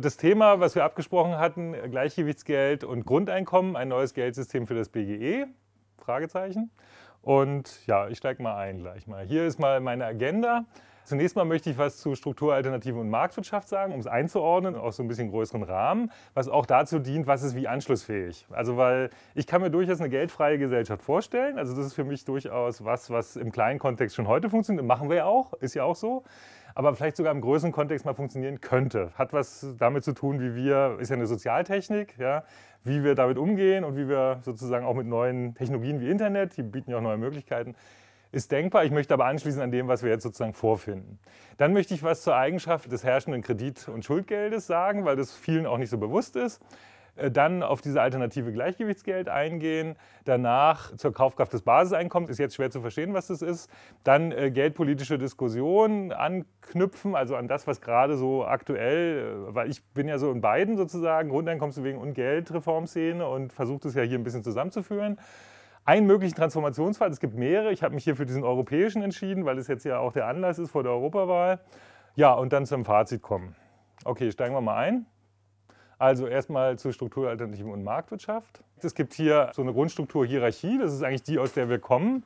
Das Thema, was wir abgesprochen hatten, Gleichgewichtsgeld und Grundeinkommen, ein neues Geldsystem für das BGE? Fragezeichen. Und ja, ich steige mal ein gleich mal. Hier ist mal meine Agenda. Zunächst mal möchte ich was zu Strukturalternativen und Marktwirtschaft sagen, um es einzuordnen, auch so ein bisschen größeren Rahmen, was auch dazu dient, was ist wie anschlussfähig. Also weil ich kann mir durchaus eine geldfreie Gesellschaft vorstellen. Also das ist für mich durchaus was, was im kleinen Kontext schon heute funktioniert. Machen wir ja auch, ist ja auch so aber vielleicht sogar im größeren Kontext mal funktionieren könnte. Hat was damit zu tun, wie wir, ist ja eine Sozialtechnik, ja, wie wir damit umgehen und wie wir sozusagen auch mit neuen Technologien wie Internet, die bieten ja auch neue Möglichkeiten, ist denkbar. Ich möchte aber anschließen an dem, was wir jetzt sozusagen vorfinden. Dann möchte ich was zur Eigenschaft des herrschenden Kredit- und Schuldgeldes sagen, weil das vielen auch nicht so bewusst ist. Äh, dann auf diese alternative Gleichgewichtsgeld eingehen, danach zur Kaufkraft des Basiseinkommens, ist jetzt schwer zu verstehen, was das ist, dann äh, geldpolitische Diskussionen anknüpfen, also an das, was gerade so aktuell, äh, weil ich bin ja so in beiden sozusagen, Grundeinkommensbewegung und Geldreformszene und versuche das ja hier ein bisschen zusammenzuführen einen möglichen Transformationsfall. Es gibt mehrere. Ich habe mich hier für diesen europäischen entschieden, weil es jetzt ja auch der Anlass ist vor der Europawahl. Ja, und dann zum Fazit kommen. Okay, steigen wir mal ein. Also erstmal zur zu Alternativen und Marktwirtschaft. Es gibt hier so eine Grundstrukturhierarchie, das ist eigentlich die, aus der wir kommen.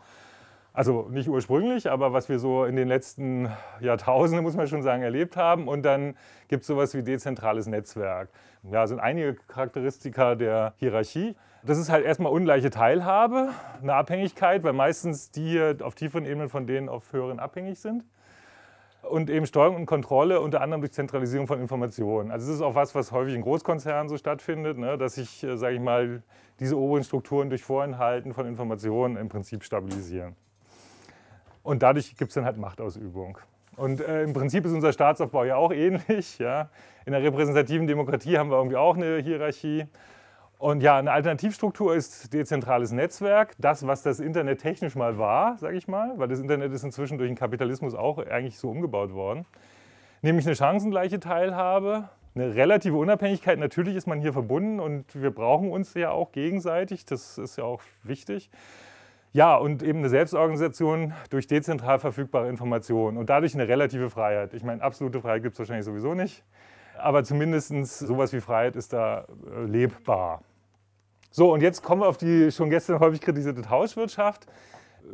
Also nicht ursprünglich, aber was wir so in den letzten Jahrtausenden, muss man schon sagen, erlebt haben. Und dann gibt es sowas wie dezentrales Netzwerk. Ja, sind einige Charakteristika der Hierarchie. Das ist halt erstmal ungleiche Teilhabe, eine Abhängigkeit, weil meistens die auf tieferen Ebenen von denen auf höheren abhängig sind und eben Steuerung und Kontrolle, unter anderem durch Zentralisierung von Informationen. Also es ist auch was, was häufig in Großkonzernen so stattfindet, ne? dass sich, äh, sage ich mal, diese oberen Strukturen durch Vorenthalten von Informationen im Prinzip stabilisieren. Und dadurch gibt es dann halt Machtausübung. Und äh, im Prinzip ist unser Staatsaufbau ja auch ähnlich. Ja? In der repräsentativen Demokratie haben wir irgendwie auch eine Hierarchie. Und ja, eine Alternativstruktur ist dezentrales Netzwerk, das, was das Internet technisch mal war, sage ich mal, weil das Internet ist inzwischen durch den Kapitalismus auch eigentlich so umgebaut worden. Nämlich eine chancengleiche Teilhabe, eine relative Unabhängigkeit. Natürlich ist man hier verbunden und wir brauchen uns ja auch gegenseitig, das ist ja auch wichtig. Ja, und eben eine Selbstorganisation durch dezentral verfügbare Informationen und dadurch eine relative Freiheit. Ich meine, absolute Freiheit gibt es wahrscheinlich sowieso nicht, aber zumindest sowas wie Freiheit ist da äh, lebbar. So, und jetzt kommen wir auf die schon gestern häufig kritisierte Tauschwirtschaft.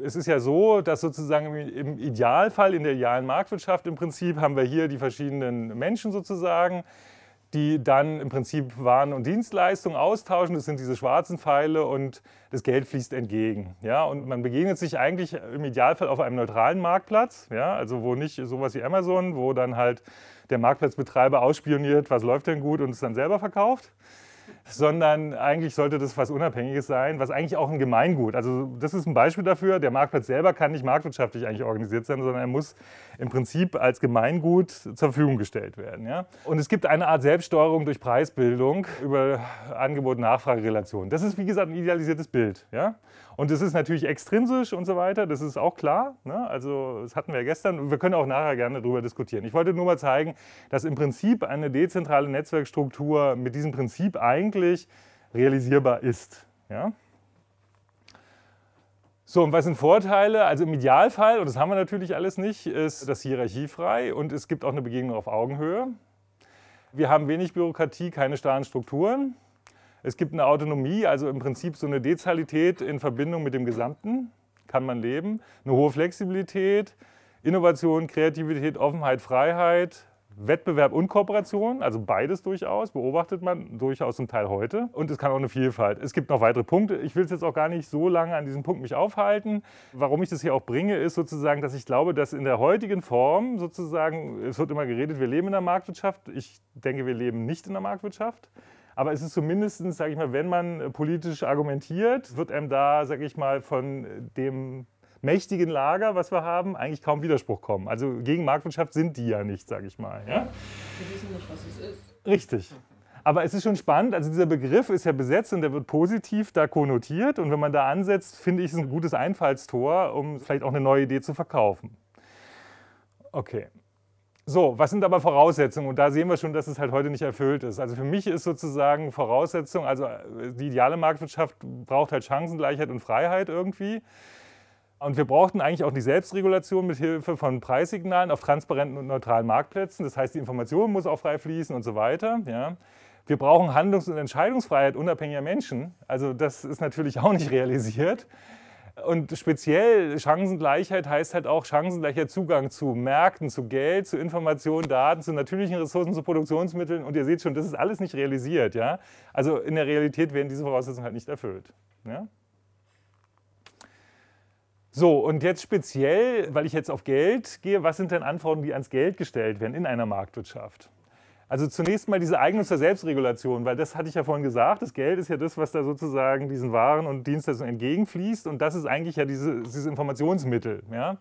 Es ist ja so, dass sozusagen im Idealfall, in der idealen Marktwirtschaft im Prinzip, haben wir hier die verschiedenen Menschen sozusagen, die dann im Prinzip Waren und Dienstleistungen austauschen. Das sind diese schwarzen Pfeile und das Geld fließt entgegen. Ja, und man begegnet sich eigentlich im Idealfall auf einem neutralen Marktplatz, ja, also wo nicht sowas wie Amazon, wo dann halt der Marktplatzbetreiber ausspioniert, was läuft denn gut und es dann selber verkauft sondern eigentlich sollte das was Unabhängiges sein, was eigentlich auch ein Gemeingut. Also das ist ein Beispiel dafür, der Marktplatz selber kann nicht marktwirtschaftlich eigentlich organisiert sein, sondern er muss im Prinzip als Gemeingut zur Verfügung gestellt werden. Ja? Und es gibt eine Art Selbststeuerung durch Preisbildung über Angebot-Nachfrage-Relation. Das ist wie gesagt ein idealisiertes Bild. Ja? Und das ist natürlich extrinsisch und so weiter, das ist auch klar. Ne? Also das hatten wir ja gestern und wir können auch nachher gerne darüber diskutieren. Ich wollte nur mal zeigen, dass im Prinzip eine dezentrale Netzwerkstruktur mit diesem Prinzip eigentlich realisierbar ist. Ja? So, und was sind Vorteile? Also im Idealfall, und das haben wir natürlich alles nicht, ist das hierarchiefrei und es gibt auch eine Begegnung auf Augenhöhe. Wir haben wenig Bürokratie, keine starren Strukturen. Es gibt eine Autonomie, also im Prinzip so eine Dezalität in Verbindung mit dem Gesamten, kann man leben. Eine hohe Flexibilität, Innovation, Kreativität, Offenheit, Freiheit, Wettbewerb und Kooperation, also beides durchaus, beobachtet man durchaus zum Teil heute. Und es kann auch eine Vielfalt. Es gibt noch weitere Punkte. Ich will es jetzt auch gar nicht so lange an diesem Punkt mich aufhalten. Warum ich das hier auch bringe, ist sozusagen, dass ich glaube, dass in der heutigen Form sozusagen, es wird immer geredet, wir leben in der Marktwirtschaft. Ich denke, wir leben nicht in der Marktwirtschaft. Aber es ist zumindest, so sage ich mal, wenn man äh, politisch argumentiert, wird einem da, sage ich mal, von dem mächtigen Lager, was wir haben, eigentlich kaum Widerspruch kommen. Also gegen Marktwirtschaft sind die ja nicht, sage ich mal. Ja? Wir wissen nicht, was es ist. Richtig. Aber es ist schon spannend, also dieser Begriff ist ja besetzt und der wird positiv da konnotiert. Und wenn man da ansetzt, finde ich es ein gutes Einfallstor, um vielleicht auch eine neue Idee zu verkaufen. Okay. So, was sind aber Voraussetzungen? Und da sehen wir schon, dass es halt heute nicht erfüllt ist. Also für mich ist sozusagen Voraussetzung, also äh, die ideale Marktwirtschaft braucht halt Chancengleichheit und Freiheit irgendwie. Und wir brauchten eigentlich auch die Selbstregulation mit Hilfe von Preissignalen auf transparenten und neutralen Marktplätzen. Das heißt, die Information muss auch frei fließen und so weiter. Ja. Wir brauchen Handlungs- und Entscheidungsfreiheit unabhängiger Menschen. Also das ist natürlich auch nicht realisiert. Und speziell Chancengleichheit heißt halt auch chancengleicher Zugang zu Märkten, zu Geld, zu Informationen, Daten, zu natürlichen Ressourcen, zu Produktionsmitteln. Und ihr seht schon, das ist alles nicht realisiert. Ja? Also in der Realität werden diese Voraussetzungen halt nicht erfüllt. Ja? So, und jetzt speziell, weil ich jetzt auf Geld gehe, was sind denn Anforderungen, die ans Geld gestellt werden in einer Marktwirtschaft? Also zunächst mal diese Eignung zur Selbstregulation, weil das hatte ich ja vorhin gesagt, das Geld ist ja das, was da sozusagen diesen Waren und Dienstleistungen entgegenfließt und das ist eigentlich ja diese, dieses Informationsmittel. Ja?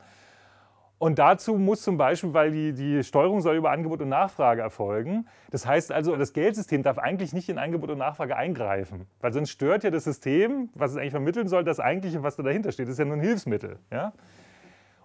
Und dazu muss zum Beispiel, weil die, die Steuerung soll über Angebot und Nachfrage erfolgen. Das heißt also, das Geldsystem darf eigentlich nicht in Angebot und Nachfrage eingreifen, weil sonst stört ja das System, was es eigentlich vermitteln soll, das eigentliche, was da dahinter steht. Das ist ja nur ein Hilfsmittel. Ja?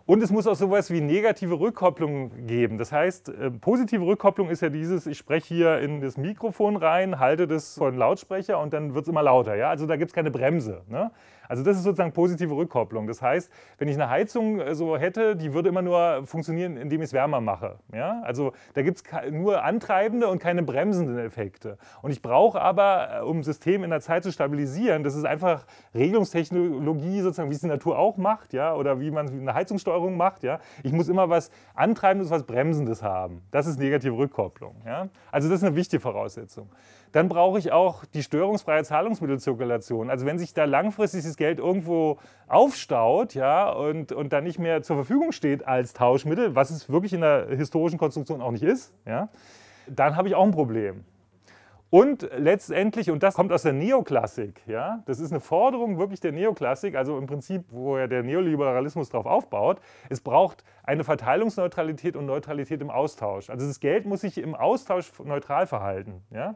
Und es muss auch sowas wie negative Rückkopplung geben. Das heißt, äh, positive Rückkopplung ist ja dieses, ich spreche hier in das Mikrofon rein, halte das vor den Lautsprecher und dann wird es immer lauter. Ja? Also da gibt es keine Bremse. Ne? Also das ist sozusagen positive Rückkopplung. Das heißt, wenn ich eine Heizung äh, so hätte, die würde immer nur funktionieren, indem ich es wärmer mache. Ja? Also da gibt es nur antreibende und keine bremsenden Effekte. Und ich brauche aber, äh, um ein System in der Zeit zu stabilisieren, das ist einfach Regelungstechnologie sozusagen, wie es die Natur auch macht, ja, oder wie man eine Heizungssteuerung macht, ja. Ich muss immer was Antreibendes, was Bremsendes haben. Das ist negative Rückkopplung, ja. Also das ist eine wichtige Voraussetzung dann brauche ich auch die störungsfreie Zahlungsmittelzirkulation. Also wenn sich da langfristig das Geld irgendwo aufstaut ja, und, und dann nicht mehr zur Verfügung steht als Tauschmittel, was es wirklich in der historischen Konstruktion auch nicht ist, ja, dann habe ich auch ein Problem. Und letztendlich, und das kommt aus der Neoklassik, ja, das ist eine Forderung wirklich der Neoklassik, also im Prinzip, wo ja der Neoliberalismus darauf aufbaut, es braucht eine Verteilungsneutralität und Neutralität im Austausch. Also das Geld muss sich im Austausch neutral verhalten. Ja?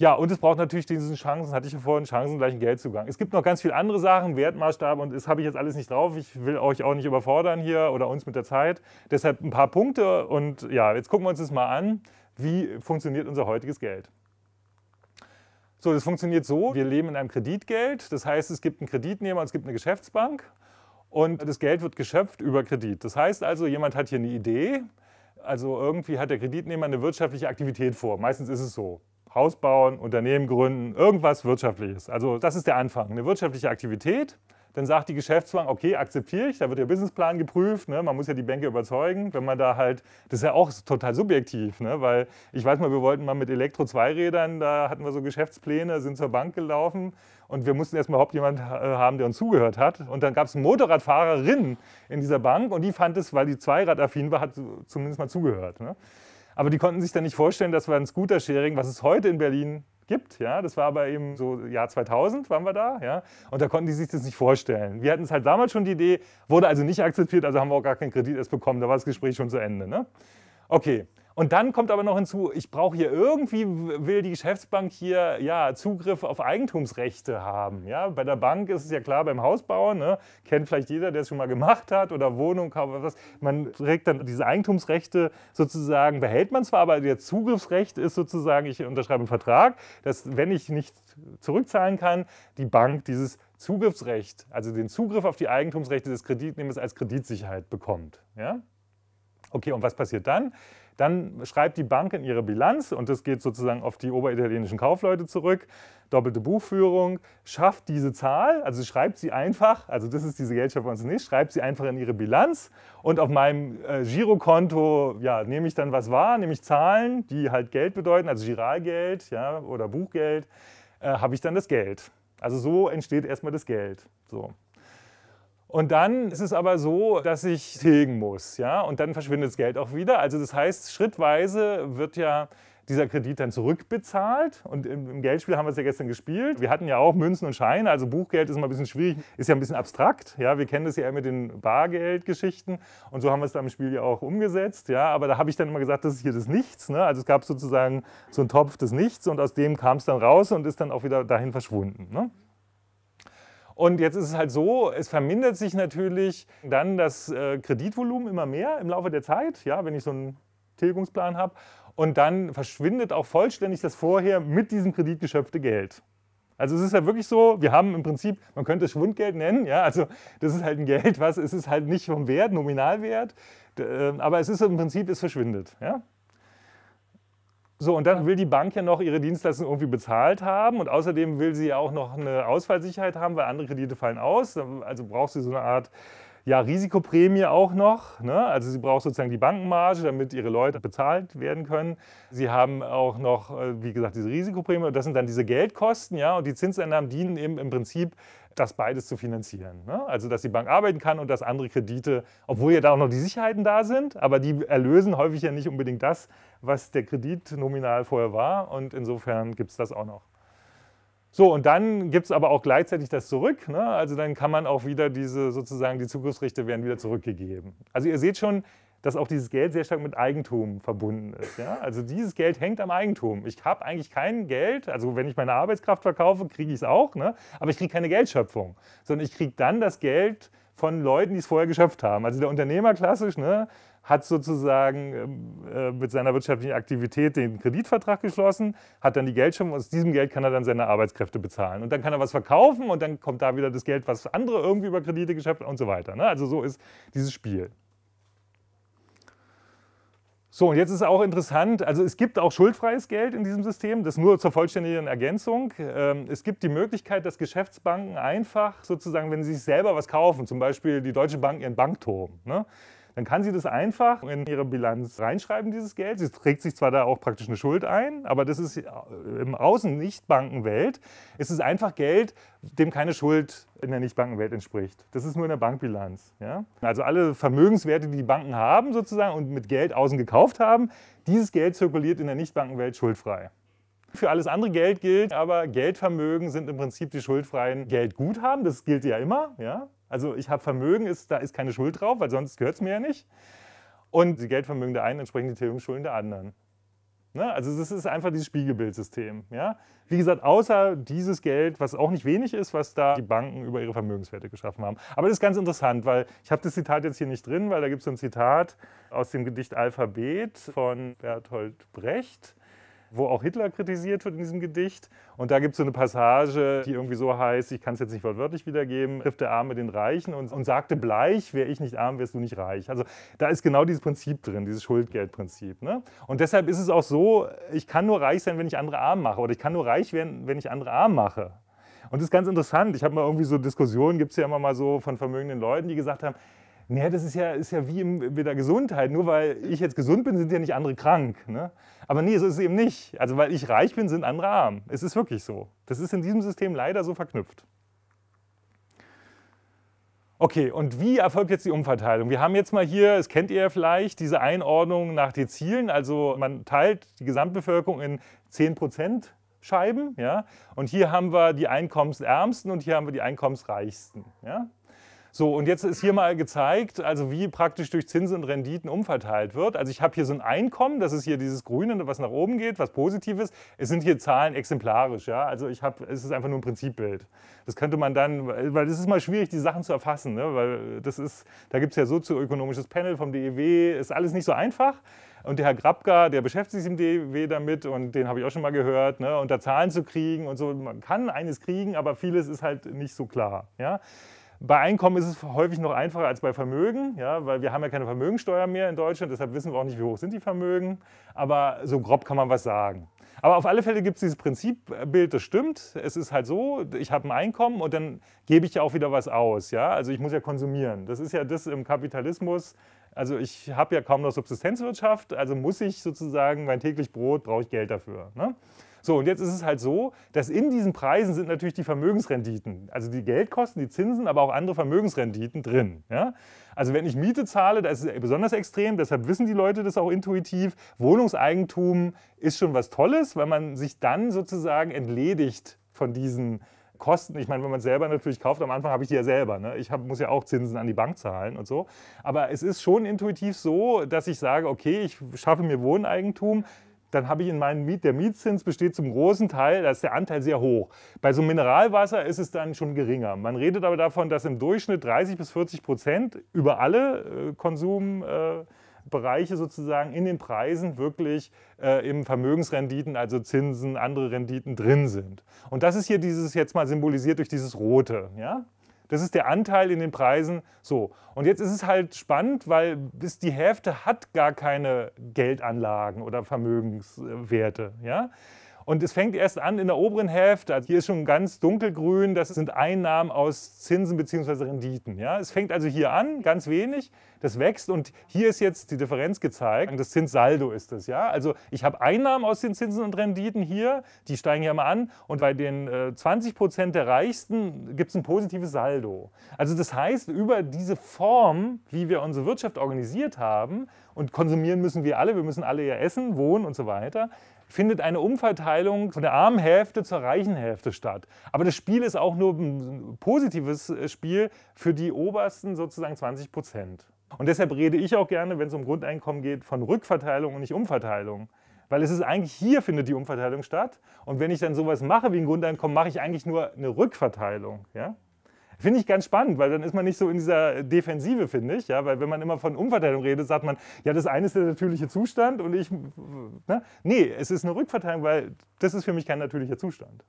Ja, und es braucht natürlich diesen Chancen, hatte ich ja vorhin, chancengleichen Geldzugang. Es gibt noch ganz viele andere Sachen, Wertmaßstab und das habe ich jetzt alles nicht drauf. Ich will euch auch nicht überfordern hier oder uns mit der Zeit. Deshalb ein paar Punkte und ja, jetzt gucken wir uns das mal an. Wie funktioniert unser heutiges Geld? So, das funktioniert so, wir leben in einem Kreditgeld. Das heißt, es gibt einen Kreditnehmer und es gibt eine Geschäftsbank und das Geld wird geschöpft über Kredit. Das heißt also, jemand hat hier eine Idee, also irgendwie hat der Kreditnehmer eine wirtschaftliche Aktivität vor. Meistens ist es so. Haus bauen, Unternehmen gründen, irgendwas Wirtschaftliches. Also das ist der Anfang, eine wirtschaftliche Aktivität. Dann sagt die Geschäftsbank, okay, akzeptiere ich, da wird der Businessplan geprüft, ne? man muss ja die Bänke überzeugen, wenn man da halt, das ist ja auch total subjektiv, ne? weil ich weiß mal, wir wollten mal mit Elektro-Zweirädern, da hatten wir so Geschäftspläne, sind zur Bank gelaufen und wir mussten erstmal überhaupt jemanden äh, haben, der uns zugehört hat. Und dann gab es eine Motorradfahrerin in dieser Bank und die fand es, weil die Zweiradaffin war, hat zumindest mal zugehört. Ne? Aber die konnten sich dann nicht vorstellen, dass wir ein Scooter-Sharing, was es heute in Berlin gibt, ja, das war aber eben so Jahr 2000 waren wir da, ja, und da konnten die sich das nicht vorstellen. Wir hatten es halt damals schon die Idee, wurde also nicht akzeptiert, also haben wir auch gar keinen Kredit erst bekommen, da war das Gespräch schon zu Ende, ne? Okay, und dann kommt aber noch hinzu, ich brauche hier irgendwie, will die Geschäftsbank hier ja, Zugriff auf Eigentumsrechte haben. Ja? Bei der Bank ist es ja klar, beim Hausbau, ne? kennt vielleicht jeder, der es schon mal gemacht hat oder Wohnung, oder was. Man trägt dann diese Eigentumsrechte sozusagen, behält man zwar, aber der Zugriffsrecht ist sozusagen, ich unterschreibe einen Vertrag, dass wenn ich nicht zurückzahlen kann, die Bank dieses Zugriffsrecht, also den Zugriff auf die Eigentumsrechte des Kreditnehmers als Kreditsicherheit bekommt. Ja? Okay, und was passiert dann? Dann schreibt die Bank in ihre Bilanz, und das geht sozusagen auf die oberitalienischen Kaufleute zurück, doppelte Buchführung, schafft diese Zahl, also schreibt sie einfach, also das ist diese Geldschöpfung bei uns nicht, schreibt sie einfach in ihre Bilanz und auf meinem äh, Girokonto, ja, nehme ich dann was wahr, nehme ich Zahlen, die halt Geld bedeuten, also Giralgeld ja, oder Buchgeld, äh, habe ich dann das Geld. Also so entsteht erstmal das Geld. So. Und dann ist es aber so, dass ich tilgen muss. Ja? Und dann verschwindet das Geld auch wieder. Also das heißt, schrittweise wird ja dieser Kredit dann zurückbezahlt. Und im, Geldspiel haben wir es ja gestern gespielt. Wir hatten ja auch Münzen und Scheine. Also Buchgeld ist mal ein bisschen schwierig, ist ja ein bisschen abstrakt. Ja? Wir kennen das ja eher mit den Bargeldgeschichten. Und so haben wir es da im Spiel ja auch umgesetzt. Ja? Aber da habe ich dann immer gesagt, das ist hier das Nichts. Ne? Also es gab sozusagen so einen Topf des Nichts und aus dem kam es dann raus und ist dann auch wieder dahin verschwunden. Ne? Und jetzt ist es halt so, es vermindert sich natürlich dann das äh, Kreditvolumen immer mehr im Laufe der Zeit, ja, wenn ich so einen Tilgungsplan habe. Und dann verschwindet auch vollständig das vorher mit diesem Kredit geschöpfte Geld. Also es ist ja wirklich so, wir haben im Prinzip, man könnte es Schwundgeld nennen, ja, also das ist halt ein Geld, was, es ist halt nicht vom Wert, Nominalwert, äh, aber es ist im Prinzip, es verschwindet, ja. So, und dann will die Bank ja noch ihre Dienstleistungen irgendwie bezahlt haben und außerdem will sie ja auch noch eine Ausfallsicherheit haben, weil andere Kredite fallen aus. Also braucht sie so eine Art ja, Risikoprämie auch noch. Ne? Also sie braucht sozusagen die Bankenmarge, damit ihre Leute bezahlt werden können. Sie haben auch noch, äh, wie gesagt, diese Risikoprämie. und Das sind dann diese Geldkosten, ja, und die Zinseinnahmen dienen eben im Prinzip das beides zu finanzieren. Ne? Also, dass die Bank arbeiten kann und dass andere Kredite, obwohl ja da auch noch die Sicherheiten da sind, aber die erlösen häufig ja nicht unbedingt das, was der Kredit nominal vorher war. Und insofern gibt es das auch noch. So, und dann gibt es aber auch gleichzeitig das zurück. Ne? Also dann kann man auch wieder diese sozusagen, die Zugriffsrechte werden wieder zurückgegeben. Also ihr seht schon, dass auch dieses Geld sehr stark mit Eigentum verbunden ist. Ja? Also dieses Geld hängt am Eigentum. Ich habe eigentlich kein Geld, also wenn ich meine Arbeitskraft verkaufe, kriege ich es auch, ne? aber ich kriege keine Geldschöpfung, sondern ich kriege dann das Geld von Leuten, die es vorher geschöpft haben. Also der Unternehmer klassisch ne, hat sozusagen ähm, äh, mit seiner wirtschaftlichen Aktivität den Kreditvertrag geschlossen, hat dann die Geldschöpfung, aus diesem Geld kann er dann seine Arbeitskräfte bezahlen. Und dann kann er was verkaufen und dann kommt da wieder das Geld, was andere irgendwie über Kredite geschöpft haben und so weiter. Ne? Also so ist dieses Spiel. So, und jetzt ist auch interessant, also es gibt auch schuldfreies Geld in diesem System, das nur zur vollständigen Ergänzung. Ähm, es gibt die Möglichkeit, dass Geschäftsbanken einfach sozusagen, wenn sie sich selber was kaufen, zum Beispiel die Deutsche Bank ihren Bankturm, ne? dann kann sie das einfach in ihre Bilanz reinschreiben, dieses Geld. Sie trägt sich zwar da auch praktisch eine Schuld ein, aber das ist im Außen nicht Bankenwelt. Es ist einfach Geld, dem keine Schuld in der nicht Nichtbankenwelt entspricht. Das ist nur in der Bankbilanz. Ja? Also alle Vermögenswerte, die die Banken haben sozusagen und mit Geld außen gekauft haben, dieses Geld zirkuliert in der nicht Nichtbankenwelt schuldfrei. Für alles andere Geld gilt, aber Geldvermögen sind im Prinzip die schuldfreien Geldguthaben. Das gilt ja immer. Ja? Also ich habe Vermögen, ist, da ist keine Schuld drauf, weil sonst gehört es mir ja nicht. Und die Geldvermögen der einen entsprechen die Tilgungsschulden der anderen. Ne? Also das ist einfach dieses Spiegelbildsystem. Ja? Wie gesagt, außer dieses Geld, was auch nicht wenig ist, was da die Banken über ihre Vermögenswerte geschaffen haben. Aber das ist ganz interessant, weil ich habe das Zitat jetzt hier nicht drin, weil da gibt es ein Zitat aus dem Gedicht Alphabet von Bertolt Brecht wo auch Hitler kritisiert wird in diesem Gedicht. Und da gibt es so eine Passage, die irgendwie so heißt, ich kann es jetzt nicht wortwörtlich wiedergeben, trifft der Arme den Reichen und, und sagte bleich, wäre ich nicht arm, wärst du nicht reich. Also da ist genau dieses Prinzip drin, dieses Schuldgeldprinzip. Ne? Und deshalb ist es auch so, ich kann nur reich sein, wenn ich andere arm mache. Oder ich kann nur reich werden, wenn ich andere arm mache. Und das ist ganz interessant. Ich habe mal irgendwie so Diskussionen, gibt es ja immer mal so von vermögenden Leuten, die gesagt haben, naja, das ist ja, ist ja wie mit der Gesundheit. Nur weil ich jetzt gesund bin, sind ja nicht andere krank. Ne? Aber nee, so ist es eben nicht. Also weil ich reich bin, sind andere arm. Es ist wirklich so. Das ist in diesem System leider so verknüpft. Okay, und wie erfolgt jetzt die Umverteilung? Wir haben jetzt mal hier, das kennt ihr ja vielleicht, diese Einordnung nach den Zielen. Also man teilt die Gesamtbevölkerung in 10 Scheiben. Ja? Und hier haben wir die Einkommensärmsten und hier haben wir die Einkommensreichsten. Ja? So, und jetzt ist hier mal gezeigt, also wie praktisch durch Zinsen und Renditen umverteilt wird. Also ich habe hier so ein Einkommen, das ist hier dieses Grüne, was nach oben geht, was positiv ist. Es sind hier Zahlen exemplarisch, ja. Also ich habe, es ist einfach nur ein Prinzipbild. Das könnte man dann, weil es ist mal schwierig, die Sachen zu erfassen, ne? weil das ist, da gibt es ja sozioökonomisches Panel vom DEW, ist alles nicht so einfach. Und der Herr Grabka, der beschäftigt sich im DEW damit und den habe ich auch schon mal gehört, ne? und Zahlen zu kriegen und so. Man kann eines kriegen, aber vieles ist halt nicht so klar, ja. Bei Einkommen ist es häufig noch einfacher als bei Vermögen, ja, weil wir haben ja keine Vermögensteuer mehr in Deutschland, deshalb wissen wir auch nicht, wie hoch sind die Vermögen. Aber so grob kann man was sagen. Aber auf alle Fälle gibt es dieses Prinzipbild, äh, das stimmt. Es ist halt so, ich habe ein Einkommen und dann gebe ich ja auch wieder was aus. Ja? Also ich muss ja konsumieren. Das ist ja das im Kapitalismus. Also ich habe ja kaum noch Subsistenzwirtschaft, also muss ich sozusagen mein täglich Brot, brauche ich Geld dafür. Ne? So, und jetzt ist es halt so, dass in diesen Preisen sind natürlich die Vermögensrenditen, also die Geldkosten, die Zinsen, aber auch andere Vermögensrenditen drin. Ja? Also wenn ich Miete zahle, da ist es besonders extrem, deshalb wissen die Leute das auch intuitiv. Wohnungseigentum ist schon was Tolles, weil man sich dann sozusagen entledigt von diesen Kosten. Ich meine, wenn man es selber natürlich kauft, am Anfang habe ich die ja selber. Ne? Ich hab, muss ja auch Zinsen an die Bank zahlen und so. Aber es ist schon intuitiv so, dass ich sage, okay, ich schaffe mir Wohneigentum dann habe ich in meinem Miet, der Mietzins besteht zum großen Teil, da ist der Anteil sehr hoch. Bei so einem Mineralwasser ist es dann schon geringer. Man redet aber davon, dass im Durchschnitt 30 bis 40 Prozent über alle äh, Konsumbereiche sozusagen in den Preisen wirklich äh, eben Vermögensrenditen, also Zinsen, andere Renditen drin sind. Und das ist hier dieses jetzt mal symbolisiert durch dieses Rote. Ja? Das ist der Anteil in den Preisen. So. Und jetzt ist es halt spannend, weil bis die Hälfte hat gar keine Geldanlagen oder Vermögenswerte. Ja? Und es fängt erst an in der oberen Hälfte. Also hier ist schon ganz dunkelgrün. Das sind Einnahmen aus Zinsen bzw. Renditen. Ja? Es fängt also hier an, ganz wenig. Das wächst und hier ist jetzt die Differenz gezeigt. Das Zinssaldo ist das. Ja? Also ich habe Einnahmen aus den Zinsen und Renditen hier. Die steigen ja mal an. Und bei den 20 äh, Prozent der Reichsten gibt es ein positives Saldo. Also das heißt, über diese Form, wie wir unsere Wirtschaft organisiert haben, und konsumieren müssen wir alle, wir müssen alle ja essen, wohnen und so weiter, findet eine Umverteilung von der armen Hälfte zur reichen Hälfte statt. Aber das Spiel ist auch nur ein positives äh, Spiel für die obersten sozusagen 20 Prozent. Und deshalb rede ich auch gerne, wenn es um Grundeinkommen geht, von Rückverteilung und nicht Umverteilung. Weil es ist eigentlich hier findet die Umverteilung statt. Und wenn ich dann sowas mache wie ein Grundeinkommen, mache ich eigentlich nur eine Rückverteilung. Ja? Finde ich ganz spannend, weil dann ist man nicht so in dieser Defensive, finde ich. Ja? Weil wenn man immer von Umverteilung redet, sagt man, ja, das eine ist der natürliche Zustand und ich. Ne? Nee, es ist eine Rückverteilung, weil das ist für mich kein natürlicher Zustand.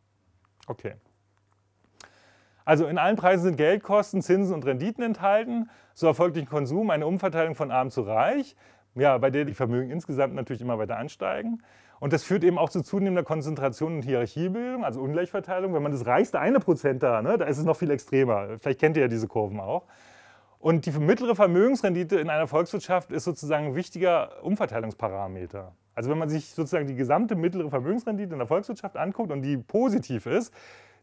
Okay. Also in allen Preisen sind Geldkosten, Zinsen und Renditen enthalten. So erfolgt durch Konsum eine Umverteilung von arm zu reich, ja, bei der die Vermögen insgesamt natürlich immer weiter ansteigen. Und das führt eben auch zu zunehmender Konzentration und Hierarchiebildung, also Ungleichverteilung. Wenn man das reichste eine Prozent da, ne, da ist es noch viel extremer. Vielleicht kennt ihr ja diese Kurven auch. Und die mittlere Vermögensrendite in einer Volkswirtschaft ist sozusagen ein wichtiger Umverteilungsparameter. Also wenn man sich sozusagen die gesamte mittlere Vermögensrendite in der Volkswirtschaft anguckt und die positiv ist,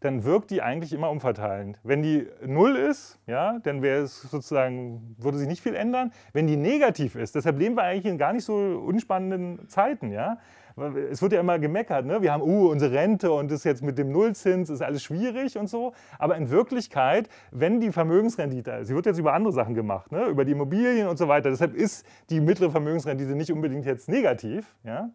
dann wirkt die eigentlich immer umverteilend. Wenn die null ist, ja, dann wäre es sozusagen, würde sich nicht viel ändern. Wenn die negativ ist, deshalb leben wir eigentlich in gar nicht so unspannenden Zeiten, ja, es wird ja immer gemeckert, ne? wir haben, uh, unsere Rente und das jetzt mit dem Nullzins ist alles schwierig und so. Aber in Wirklichkeit, wenn die Vermögensrendite, sie wird jetzt über andere Sachen gemacht, ne? über die Immobilien und so weiter, deshalb ist die mittlere Vermögensrendite nicht unbedingt jetzt negativ. Ja?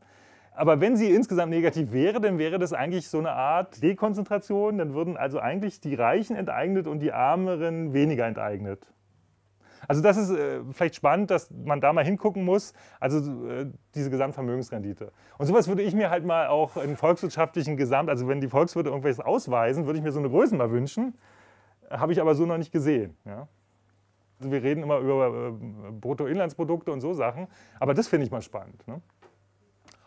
Aber wenn sie insgesamt negativ wäre, dann wäre das eigentlich so eine Art Dekonzentration. Dann würden also eigentlich die Reichen enteignet und die Armeren weniger enteignet. Also das ist äh, vielleicht spannend, dass man da mal hingucken muss, also äh, diese Gesamtvermögensrendite. Und sowas würde ich mir halt mal auch in volkswirtschaftlichen Gesamt, also wenn die Volkswirte irgendwelches ausweisen, würde ich mir so eine Größe mal wünschen, habe ich aber so noch nicht gesehen. Ja? Also wir reden immer über äh, Bruttoinlandsprodukte und so Sachen, aber das finde ich mal spannend. Ne?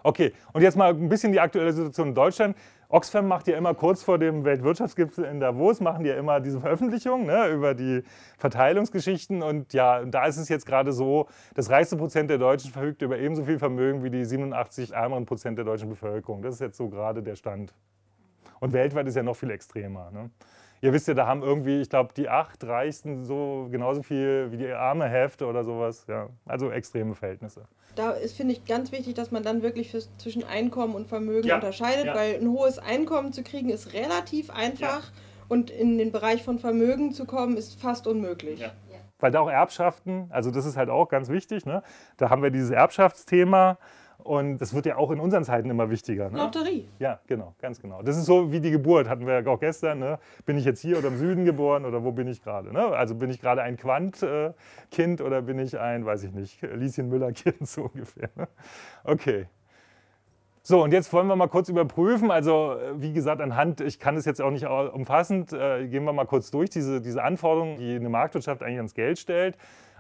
Okay, und jetzt mal ein bisschen die aktuelle Situation in Deutschland. Oxfam macht ja immer kurz vor dem Weltwirtschaftsgipfel in Davos, machen die ja immer diese Veröffentlichung ne, über die Verteilungsgeschichten. Und ja, da ist es jetzt gerade so, das reichste Prozent der Deutschen verfügt über ebenso viel Vermögen wie die 87 ärmeren Prozent der deutschen Bevölkerung. Das ist jetzt so gerade der Stand. Und weltweit ist ja noch viel extremer. Ne? ihr wisst ja, da haben irgendwie, ich glaube, die acht Reichsten so genauso viel wie die arme Hälfte oder sowas. Ja, also extreme Verhältnisse. Da ist, finde ich, ganz wichtig, dass man dann wirklich für, zwischen Einkommen und Vermögen ja. unterscheidet, ja. weil ein hohes Einkommen zu kriegen ist relativ einfach ja. und in den Bereich von Vermögen zu kommen ist fast unmöglich weil da auch Erbschaften, also das ist halt auch ganz wichtig, ne? da haben wir dieses Erbschaftsthema. Und das wird ja auch in unseren Zeiten immer wichtiger. Ne? Lotterie. Ja, genau, ganz genau. Das ist so wie die Geburt, hatten wir ja auch gestern. Ne? Bin ich jetzt hier oder im Süden geboren oder wo bin ich gerade? Ne? Also bin ich gerade ein Quant-Kind oder bin ich ein, weiß ich nicht, Lieschen Müller-Kind so ungefähr. Ne? Okay. So, und jetzt wollen wir mal kurz überprüfen. Also, äh, wie gesagt, anhand, ich kann es jetzt auch nicht umfassend, äh, gehen wir mal kurz durch, diese, diese Anforderungen, die eine Marktwirtschaft eigentlich ans Geld stellt.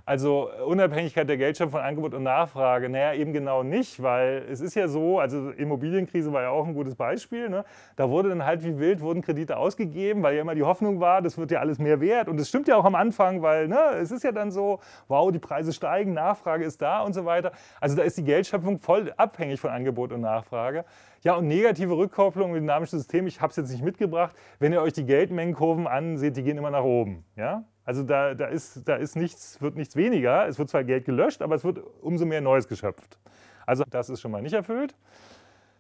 Also äh, Unabhängigkeit der Geldschöpfung von Angebot und Nachfrage, naja, eben genau nicht, weil es ist ja so, also Immobilienkrise war ja auch ein gutes Beispiel, ne? da wurde dann halt wie wild, wurden Kredite ausgegeben, weil ja immer die Hoffnung war, das wird ja alles mehr wert und das stimmt ja auch am Anfang, weil ne, es ist ja dann so, wow, die Preise steigen, Nachfrage ist da und so weiter. Also da ist die Geldschöpfung voll abhängig von Angebot und Nachfrage. Ja, und negative Rückkopplung im dynamischen System, ich habe es jetzt nicht mitgebracht, wenn ihr euch die Geldmengenkurven anseht, die gehen immer nach oben. Ja? Also da, da, ist, da ist nichts, wird nichts weniger. Es wird zwar Geld gelöscht, aber es wird umso mehr Neues geschöpft. Also das ist schon mal nicht erfüllt.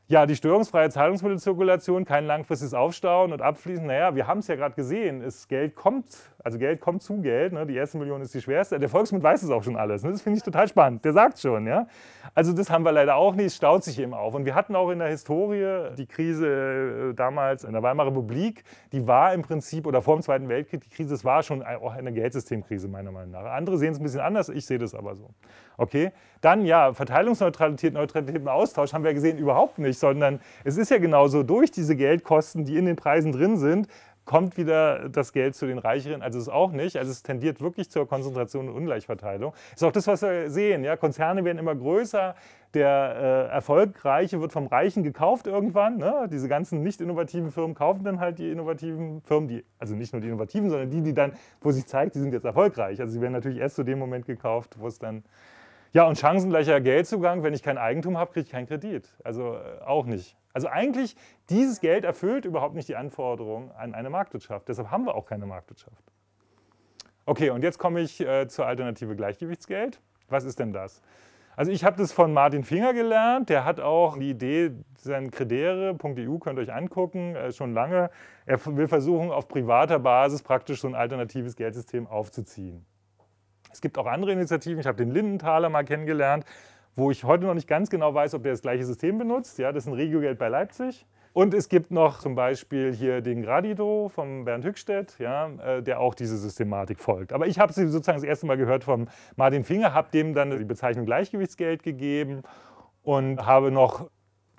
Ja, die störungsfreie Zahlungsmittelzirkulation, kein langfristiges Aufstauen und Abfließen. Naja, wir haben es ja gerade gesehen, das Geld kommt also Geld kommt zu Geld, ne? die erste Million ist die schwerste. Der Volksmund weiß es auch schon alles. Ne? Das finde ich total spannend. Der sagt schon, ja. Also das haben wir leider auch nicht, es staut sich eben auf. Und wir hatten auch in der Historie die Krise äh, damals in der Weimarer Republik, die war im Prinzip, oder vor dem Zweiten Weltkrieg, die Krise, das war schon auch eine Geldsystemkrise meiner Meinung nach. Andere sehen es ein bisschen anders, ich sehe das aber so. Okay, dann ja, Verteilungsneutralität, Neutralität im Austausch haben wir gesehen, überhaupt nicht, sondern es ist ja genauso, durch diese Geldkosten, die in den Preisen drin sind, kommt wieder das Geld zu den Reicheren. Also es auch nicht. Also es tendiert wirklich zur Konzentration und Ungleichverteilung. Ist auch das, was wir sehen. Ja? Konzerne werden immer größer. Der äh, Erfolgreiche wird vom Reichen gekauft irgendwann. Ne? Diese ganzen nicht innovativen Firmen kaufen dann halt die innovativen Firmen, die, also nicht nur die innovativen, sondern die, die dann, wo sich zeigt, die sind jetzt erfolgreich. Also sie werden natürlich erst zu dem Moment gekauft, wo es dann. Ja, und chancengleicher Geldzugang, wenn ich kein Eigentum habe, kriege ich keinen Kredit. Also äh, auch nicht. Also eigentlich, dieses Geld erfüllt überhaupt nicht die Anforderungen an eine Marktwirtschaft. Deshalb haben wir auch keine Marktwirtschaft. Okay, und jetzt komme ich äh, zur Alternative Gleichgewichtsgeld. Was ist denn das? Also ich habe das von Martin Finger gelernt. Der hat auch die Idee, sein Credere.eu könnt ihr euch angucken, äh, schon lange. Er will versuchen, auf privater Basis praktisch so ein alternatives Geldsystem aufzuziehen. Es gibt auch andere Initiativen. Ich habe den Lindenthaler mal kennengelernt wo ich heute noch nicht ganz genau weiß, ob der das gleiche System benutzt. Ja, das ist ein Regiogeld bei Leipzig. Und es gibt noch zum Beispiel hier den Gradido von Bernd Hückstedt, ja, äh, der auch diese Systematik folgt. Aber ich habe sie sozusagen das erste Mal gehört von Martin Finger, habe dem dann die Bezeichnung Gleichgewichtsgeld gegeben und habe noch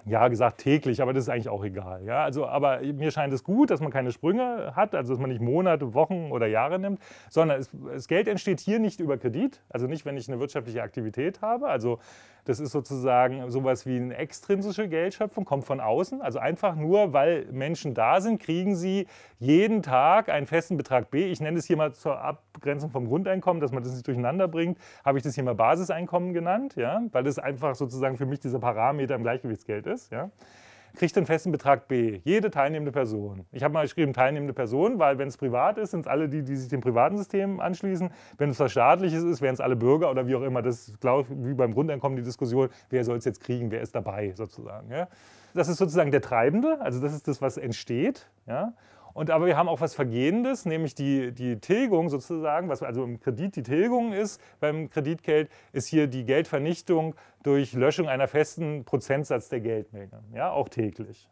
ja gesagt täglich, aber das ist eigentlich auch egal. Ja? Also, aber mir scheint es gut, dass man keine Sprünge hat, also dass man nicht Monate, Wochen oder Jahre nimmt, sondern es, das Geld entsteht hier nicht über Kredit, also nicht, wenn ich eine wirtschaftliche Aktivität habe. Also das ist sozusagen sowas wie eine extrinsische Geldschöpfung, kommt von außen. Also einfach nur, weil Menschen da sind, kriegen sie jeden Tag einen festen Betrag B. Ich nenne es hier mal zur Abgrenzung vom Grundeinkommen, dass man das nicht durcheinander bringt, habe ich das hier mal Basiseinkommen genannt, ja? weil das einfach sozusagen für mich dieser Parameter im Gleichgewichtsgeld ist. Ja? kriegt den festen Betrag B, jede teilnehmende Person. Ich habe mal geschrieben teilnehmende Person, weil wenn es privat ist, sind es alle die, die sich dem privaten System anschließen. Wenn es was staatliches ist, wären es alle Bürger oder wie auch immer. Das ist, glaube ich, wie beim Grundeinkommen die Diskussion, wer soll es jetzt kriegen, wer ist dabei sozusagen. Ja? Das ist sozusagen der Treibende, also das ist das, was entsteht. Ja? Und, aber wir haben auch was Vergehendes, nämlich die, die Tilgung sozusagen, was also im Kredit die Tilgung ist, beim Kreditgeld ist hier die Geldvernichtung durch Löschung einer festen Prozentsatz der Geldmenge, ja, auch täglich.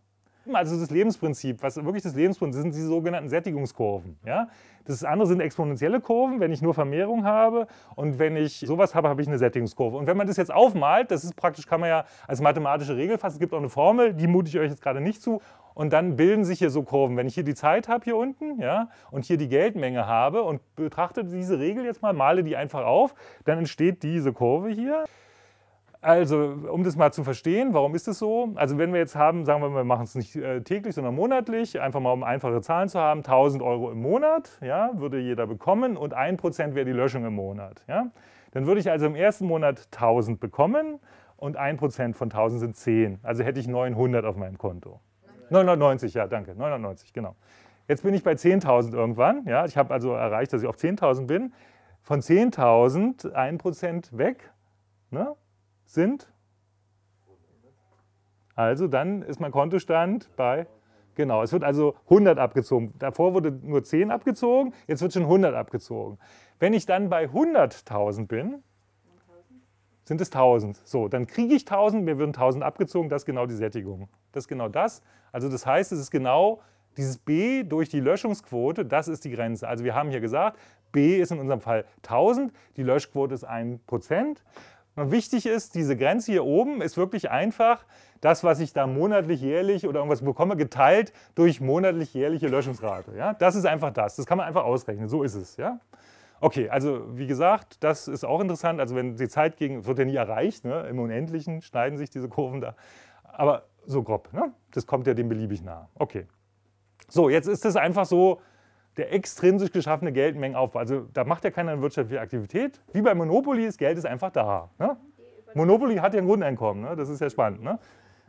Also das Lebensprinzip, was wirklich das Lebensprinzip sind die sogenannten Sättigungskurven. Ja? Das andere sind exponentielle Kurven, wenn ich nur Vermehrung habe und wenn ich sowas habe, habe ich eine Sättigungskurve. Und wenn man das jetzt aufmalt, das ist praktisch, kann man ja als mathematische Regel fassen, es gibt auch eine Formel, die mute ich euch jetzt gerade nicht zu und dann bilden sich hier so Kurven. Wenn ich hier die Zeit habe hier unten ja, und hier die Geldmenge habe und betrachte diese Regel jetzt mal, male die einfach auf, dann entsteht diese Kurve hier. Also, um das mal zu verstehen, warum ist es so? Also, wenn wir jetzt haben, sagen wir, mal, wir machen es nicht äh, täglich, sondern monatlich, einfach mal um einfache Zahlen zu haben, 1000 Euro im Monat, ja, würde jeder bekommen und 1% wäre die Löschung im Monat, ja. Dann würde ich also im ersten Monat 1000 bekommen und 1% von 1000 sind 10. Also hätte ich 900 auf meinem Konto. 990, ja, danke. 990, genau. Jetzt bin ich bei 10.000 irgendwann. Ja, ich habe also erreicht, dass ich auf 10.000 bin. Von 10.000 1% weg ne, sind. Also dann ist mein Kontostand bei. Genau, es wird also 100 abgezogen. Davor wurde nur 10 abgezogen, jetzt wird schon 100 abgezogen. Wenn ich dann bei 100.000 bin, sind es 1000. So, dann kriege ich 1000, mir würden 1000 abgezogen, das ist genau die Sättigung. Das ist genau das. Also das heißt, es ist genau dieses B durch die Löschungsquote, das ist die Grenze. Also wir haben hier gesagt, B ist in unserem Fall 1000, die Löschquote ist 1%. Und wichtig ist, diese Grenze hier oben ist wirklich einfach das, was ich da monatlich, jährlich oder irgendwas bekomme, geteilt durch monatlich, jährliche Löschungsrate. Ja? Das ist einfach das. Das kann man einfach ausrechnen. So ist es. Ja? Okay, also wie gesagt, das ist auch interessant. Also wenn die Zeit gegen, wird ja nie erreicht, ne? im Unendlichen schneiden sich diese Kurven da. Aber so grob, ne? das kommt ja dem beliebig nahe. Okay. So, jetzt ist es einfach so der extrinsisch geschaffene Geldmengenaufbau. Also da macht ja keiner eine wirtschaftliche Aktivität. Wie bei Monopoly, das Geld ist einfach da. Ne? Monopoly hat ja ein Grundeinkommen, ne? das ist ja spannend. Ne?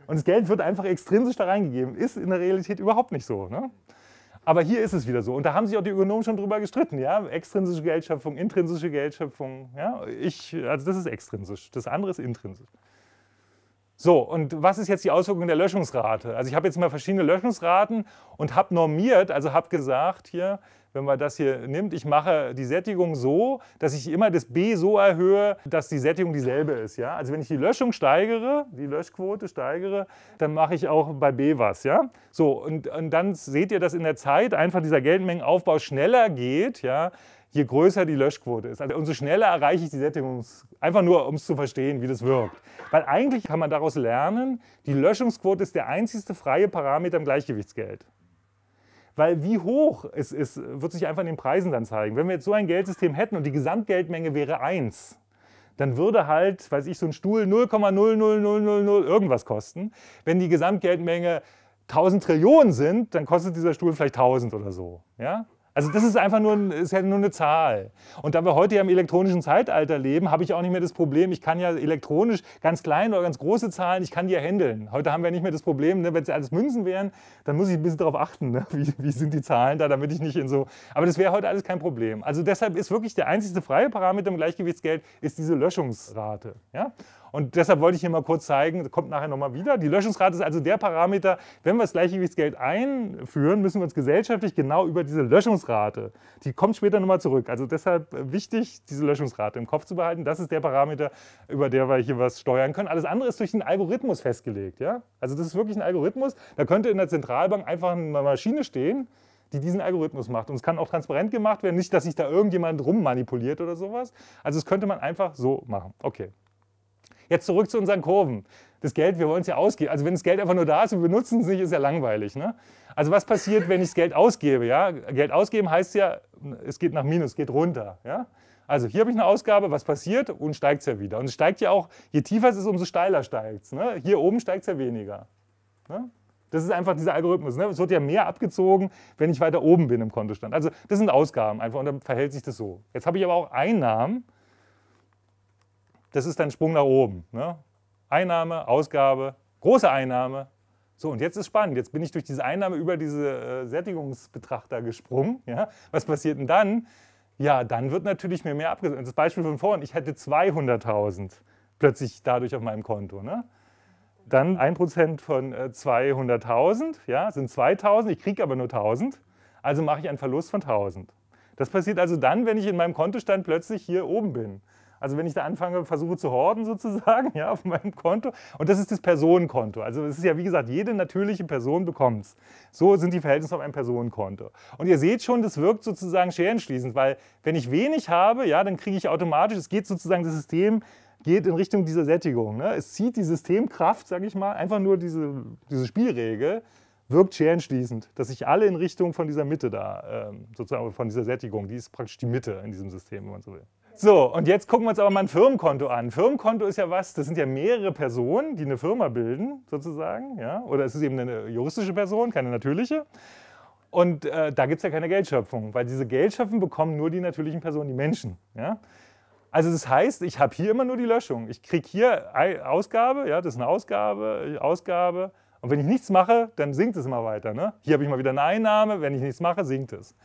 Und das Geld wird einfach extrinsisch da reingegeben. Ist in der Realität überhaupt nicht so. Ne? Aber hier ist es wieder so. Und da haben sich auch die Ökonomen schon drüber gestritten. Ja? Extrinsische Geldschöpfung, intrinsische Geldschöpfung. Ja? Ich, also das ist extrinsisch. Das andere ist intrinsisch. So, und was ist jetzt die Auswirkung der Löschungsrate? Also ich habe jetzt mal verschiedene Löschungsraten und habe normiert, also habe gesagt hier, wenn man das hier nimmt, ich mache die Sättigung so, dass ich immer das B so erhöhe, dass die Sättigung dieselbe ist. Ja? Also wenn ich die Löschung steigere, die Löschquote steigere, dann mache ich auch bei B was. Ja? So, und, und dann seht ihr, dass in der Zeit einfach dieser Geldmengenaufbau schneller geht, ja? je größer die Löschquote ist. Also umso schneller erreiche ich die Sättigung, einfach nur um es zu verstehen, wie das wirkt. Weil eigentlich kann man daraus lernen, die Löschungsquote ist der einzigste freie Parameter im Gleichgewichtsgeld weil wie hoch es ist, wird sich einfach in den Preisen dann zeigen. Wenn wir jetzt so ein Geldsystem hätten und die Gesamtgeldmenge wäre 1, dann würde halt, weiß ich, so ein Stuhl 0,00000 irgendwas kosten. Wenn die Gesamtgeldmenge 1000 Trillionen sind, dann kostet dieser Stuhl vielleicht 1000 oder so. Ja? Also das ist einfach nur, ist ja nur eine Zahl. Und da wir heute ja im elektronischen Zeitalter leben, habe ich auch nicht mehr das Problem, ich kann ja elektronisch ganz kleine oder ganz große Zahlen, ich kann die ja handeln. Heute haben wir nicht mehr das Problem, ne, wenn es alles Münzen wären, dann muss ich ein bisschen darauf achten, ne, wie, wie, sind die Zahlen da, damit ich nicht in so... Aber das wäre heute alles kein Problem. Also deshalb ist wirklich der einzige freie Parameter im Gleichgewichtsgeld ist diese Löschungsrate. Ja? Und deshalb wollte ich hier mal kurz zeigen, kommt nachher nochmal wieder. Die Löschungsrate ist also der Parameter, wenn wir das Gleichgewichtsgeld einführen, müssen wir uns gesellschaftlich genau über diese Löschungsrate, die kommt später nochmal zurück. Also deshalb äh, wichtig, diese Löschungsrate im Kopf zu behalten. Das ist der Parameter, über der wir hier was steuern können. Alles andere ist durch einen Algorithmus festgelegt. Ja? Also das ist wirklich ein Algorithmus. Da könnte in der Zentralbank einfach eine Maschine stehen, die diesen Algorithmus macht. Und es kann auch transparent gemacht werden, nicht, dass sich da irgendjemand rummanipuliert oder sowas. Also das könnte man einfach so machen. Okay. Jetzt zurück zu unseren Kurven. Das Geld, wir wollen es ja ausgeben. Also wenn das Geld einfach nur da ist und wir benutzen es nicht, ist ja langweilig. Ne? Also was passiert, wenn ich das Geld ausgebe? Ja? Geld ausgeben heißt ja, es geht nach Minus, geht runter. Ja? Also hier habe ich eine Ausgabe, was passiert? Und steigt es ja wieder. Und es steigt ja auch, je tiefer es ist, umso steiler steigt es. Ne? Hier oben steigt es ja weniger. Ne? Das ist einfach dieser Algorithmus. Ne? Es wird ja mehr abgezogen, wenn ich weiter oben bin im Kontostand. Also das sind Ausgaben einfach und dann verhält sich das so. Jetzt habe ich aber auch Einnahmen das ist dann Sprung nach oben. Ne? Einnahme, Ausgabe, große Einnahme. So, und jetzt ist spannend. Jetzt bin ich durch diese Einnahme über diese äh, Sättigungsbetrachter gesprungen. Ja? Was passiert denn dann? Ja, dann wird natürlich mir mehr abgesetzt. Das Beispiel von vorhin, ich hätte 200.000 plötzlich dadurch auf meinem Konto. Ne? Dann 1% von äh, 200.000, ja, sind 2.000, ich kriege aber nur 1.000, also mache ich einen Verlust von 1.000. Das passiert also dann, wenn ich in meinem Kontostand plötzlich hier oben bin. Also wenn ich da anfange, versuche zu horden sozusagen, ja, auf meinem Konto. Und das ist das Personenkonto. Also es ist ja, wie gesagt, jede natürliche Person bekommt es. So sind die Verhältnisse auf einem Personenkonto. Und ihr seht schon, das wirkt sozusagen scherenschließend, weil wenn ich wenig habe, ja, dann kriege ich automatisch, es geht sozusagen das System, geht in Richtung dieser Sättigung. Ne? Es zieht die Systemkraft, sage ich mal, einfach nur diese, diese Spielregel, wirkt scherenschließend, dass sich alle in Richtung von dieser Mitte da, ähm, sozusagen von dieser Sättigung, die ist praktisch die Mitte in diesem System, wenn man so will. So, und jetzt gucken wir uns aber mal ein Firmenkonto an. Firmenkonto ist ja was, das sind ja mehrere Personen, die eine Firma bilden, sozusagen. Ja? Oder es ist eben eine juristische Person, keine natürliche. Und äh, da gibt es ja keine Geldschöpfung, weil diese Geldschöpfung bekommen nur die natürlichen Personen, die Menschen. Ja? Also das heißt, ich habe hier immer nur die Löschung. Ich kriege hier Ausgabe, ja, das ist eine Ausgabe, Ausgabe. Und wenn ich nichts mache, dann sinkt es immer weiter. Ne? Hier habe ich mal wieder eine Einnahme, wenn ich nichts mache, sinkt es.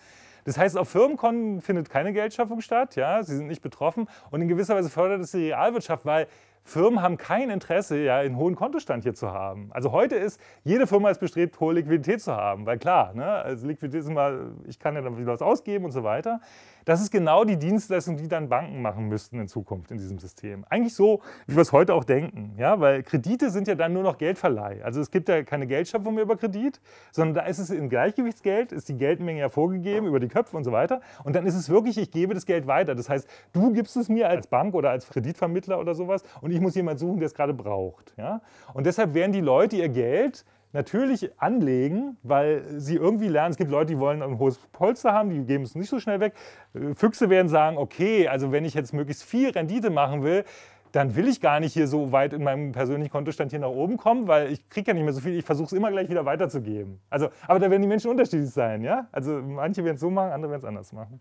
Das heißt, auf Firmenkonten findet keine Geldschaffung statt, ja, sie sind nicht betroffen und in gewisser Weise fördert es die Realwirtschaft, weil Firmen haben kein Interesse, ja, einen hohen Kontostand hier zu haben. Also heute ist, jede Firma ist bestrebt, hohe Liquidität zu haben, weil klar, ne, also Liquidität ist immer, ich kann ja dann wieder was ausgeben und so weiter. Das ist genau die Dienstleistung, die dann Banken machen müssten in Zukunft in diesem System. Eigentlich so, wie wir es heute auch denken. Ja? Weil Kredite sind ja dann nur noch Geldverleih. Also es gibt ja keine Geldschöpfung mehr über Kredit, sondern da ist es in Gleichgewichtsgeld, ist die Geldmenge ja vorgegeben über die Köpfe und so weiter. Und dann ist es wirklich, ich gebe das Geld weiter. Das heißt, du gibst es mir als Bank oder als Kreditvermittler oder sowas und ich muss jemanden suchen, der es gerade braucht. Ja? Und deshalb werden die Leute ihr Geld natürlich anlegen, weil sie irgendwie lernen, es gibt Leute, die wollen ein hohes Polster haben, die geben es nicht so schnell weg. Äh, Füchse werden sagen, okay, also wenn ich jetzt möglichst viel Rendite machen will, dann will ich gar nicht hier so weit in meinem persönlichen Kontostand hier nach oben kommen, weil ich kriege ja nicht mehr so viel, ich versuche es immer gleich wieder weiterzugeben. Also, aber da werden die Menschen unterschiedlich sein, ja? Also manche werden es so machen, andere werden es anders machen.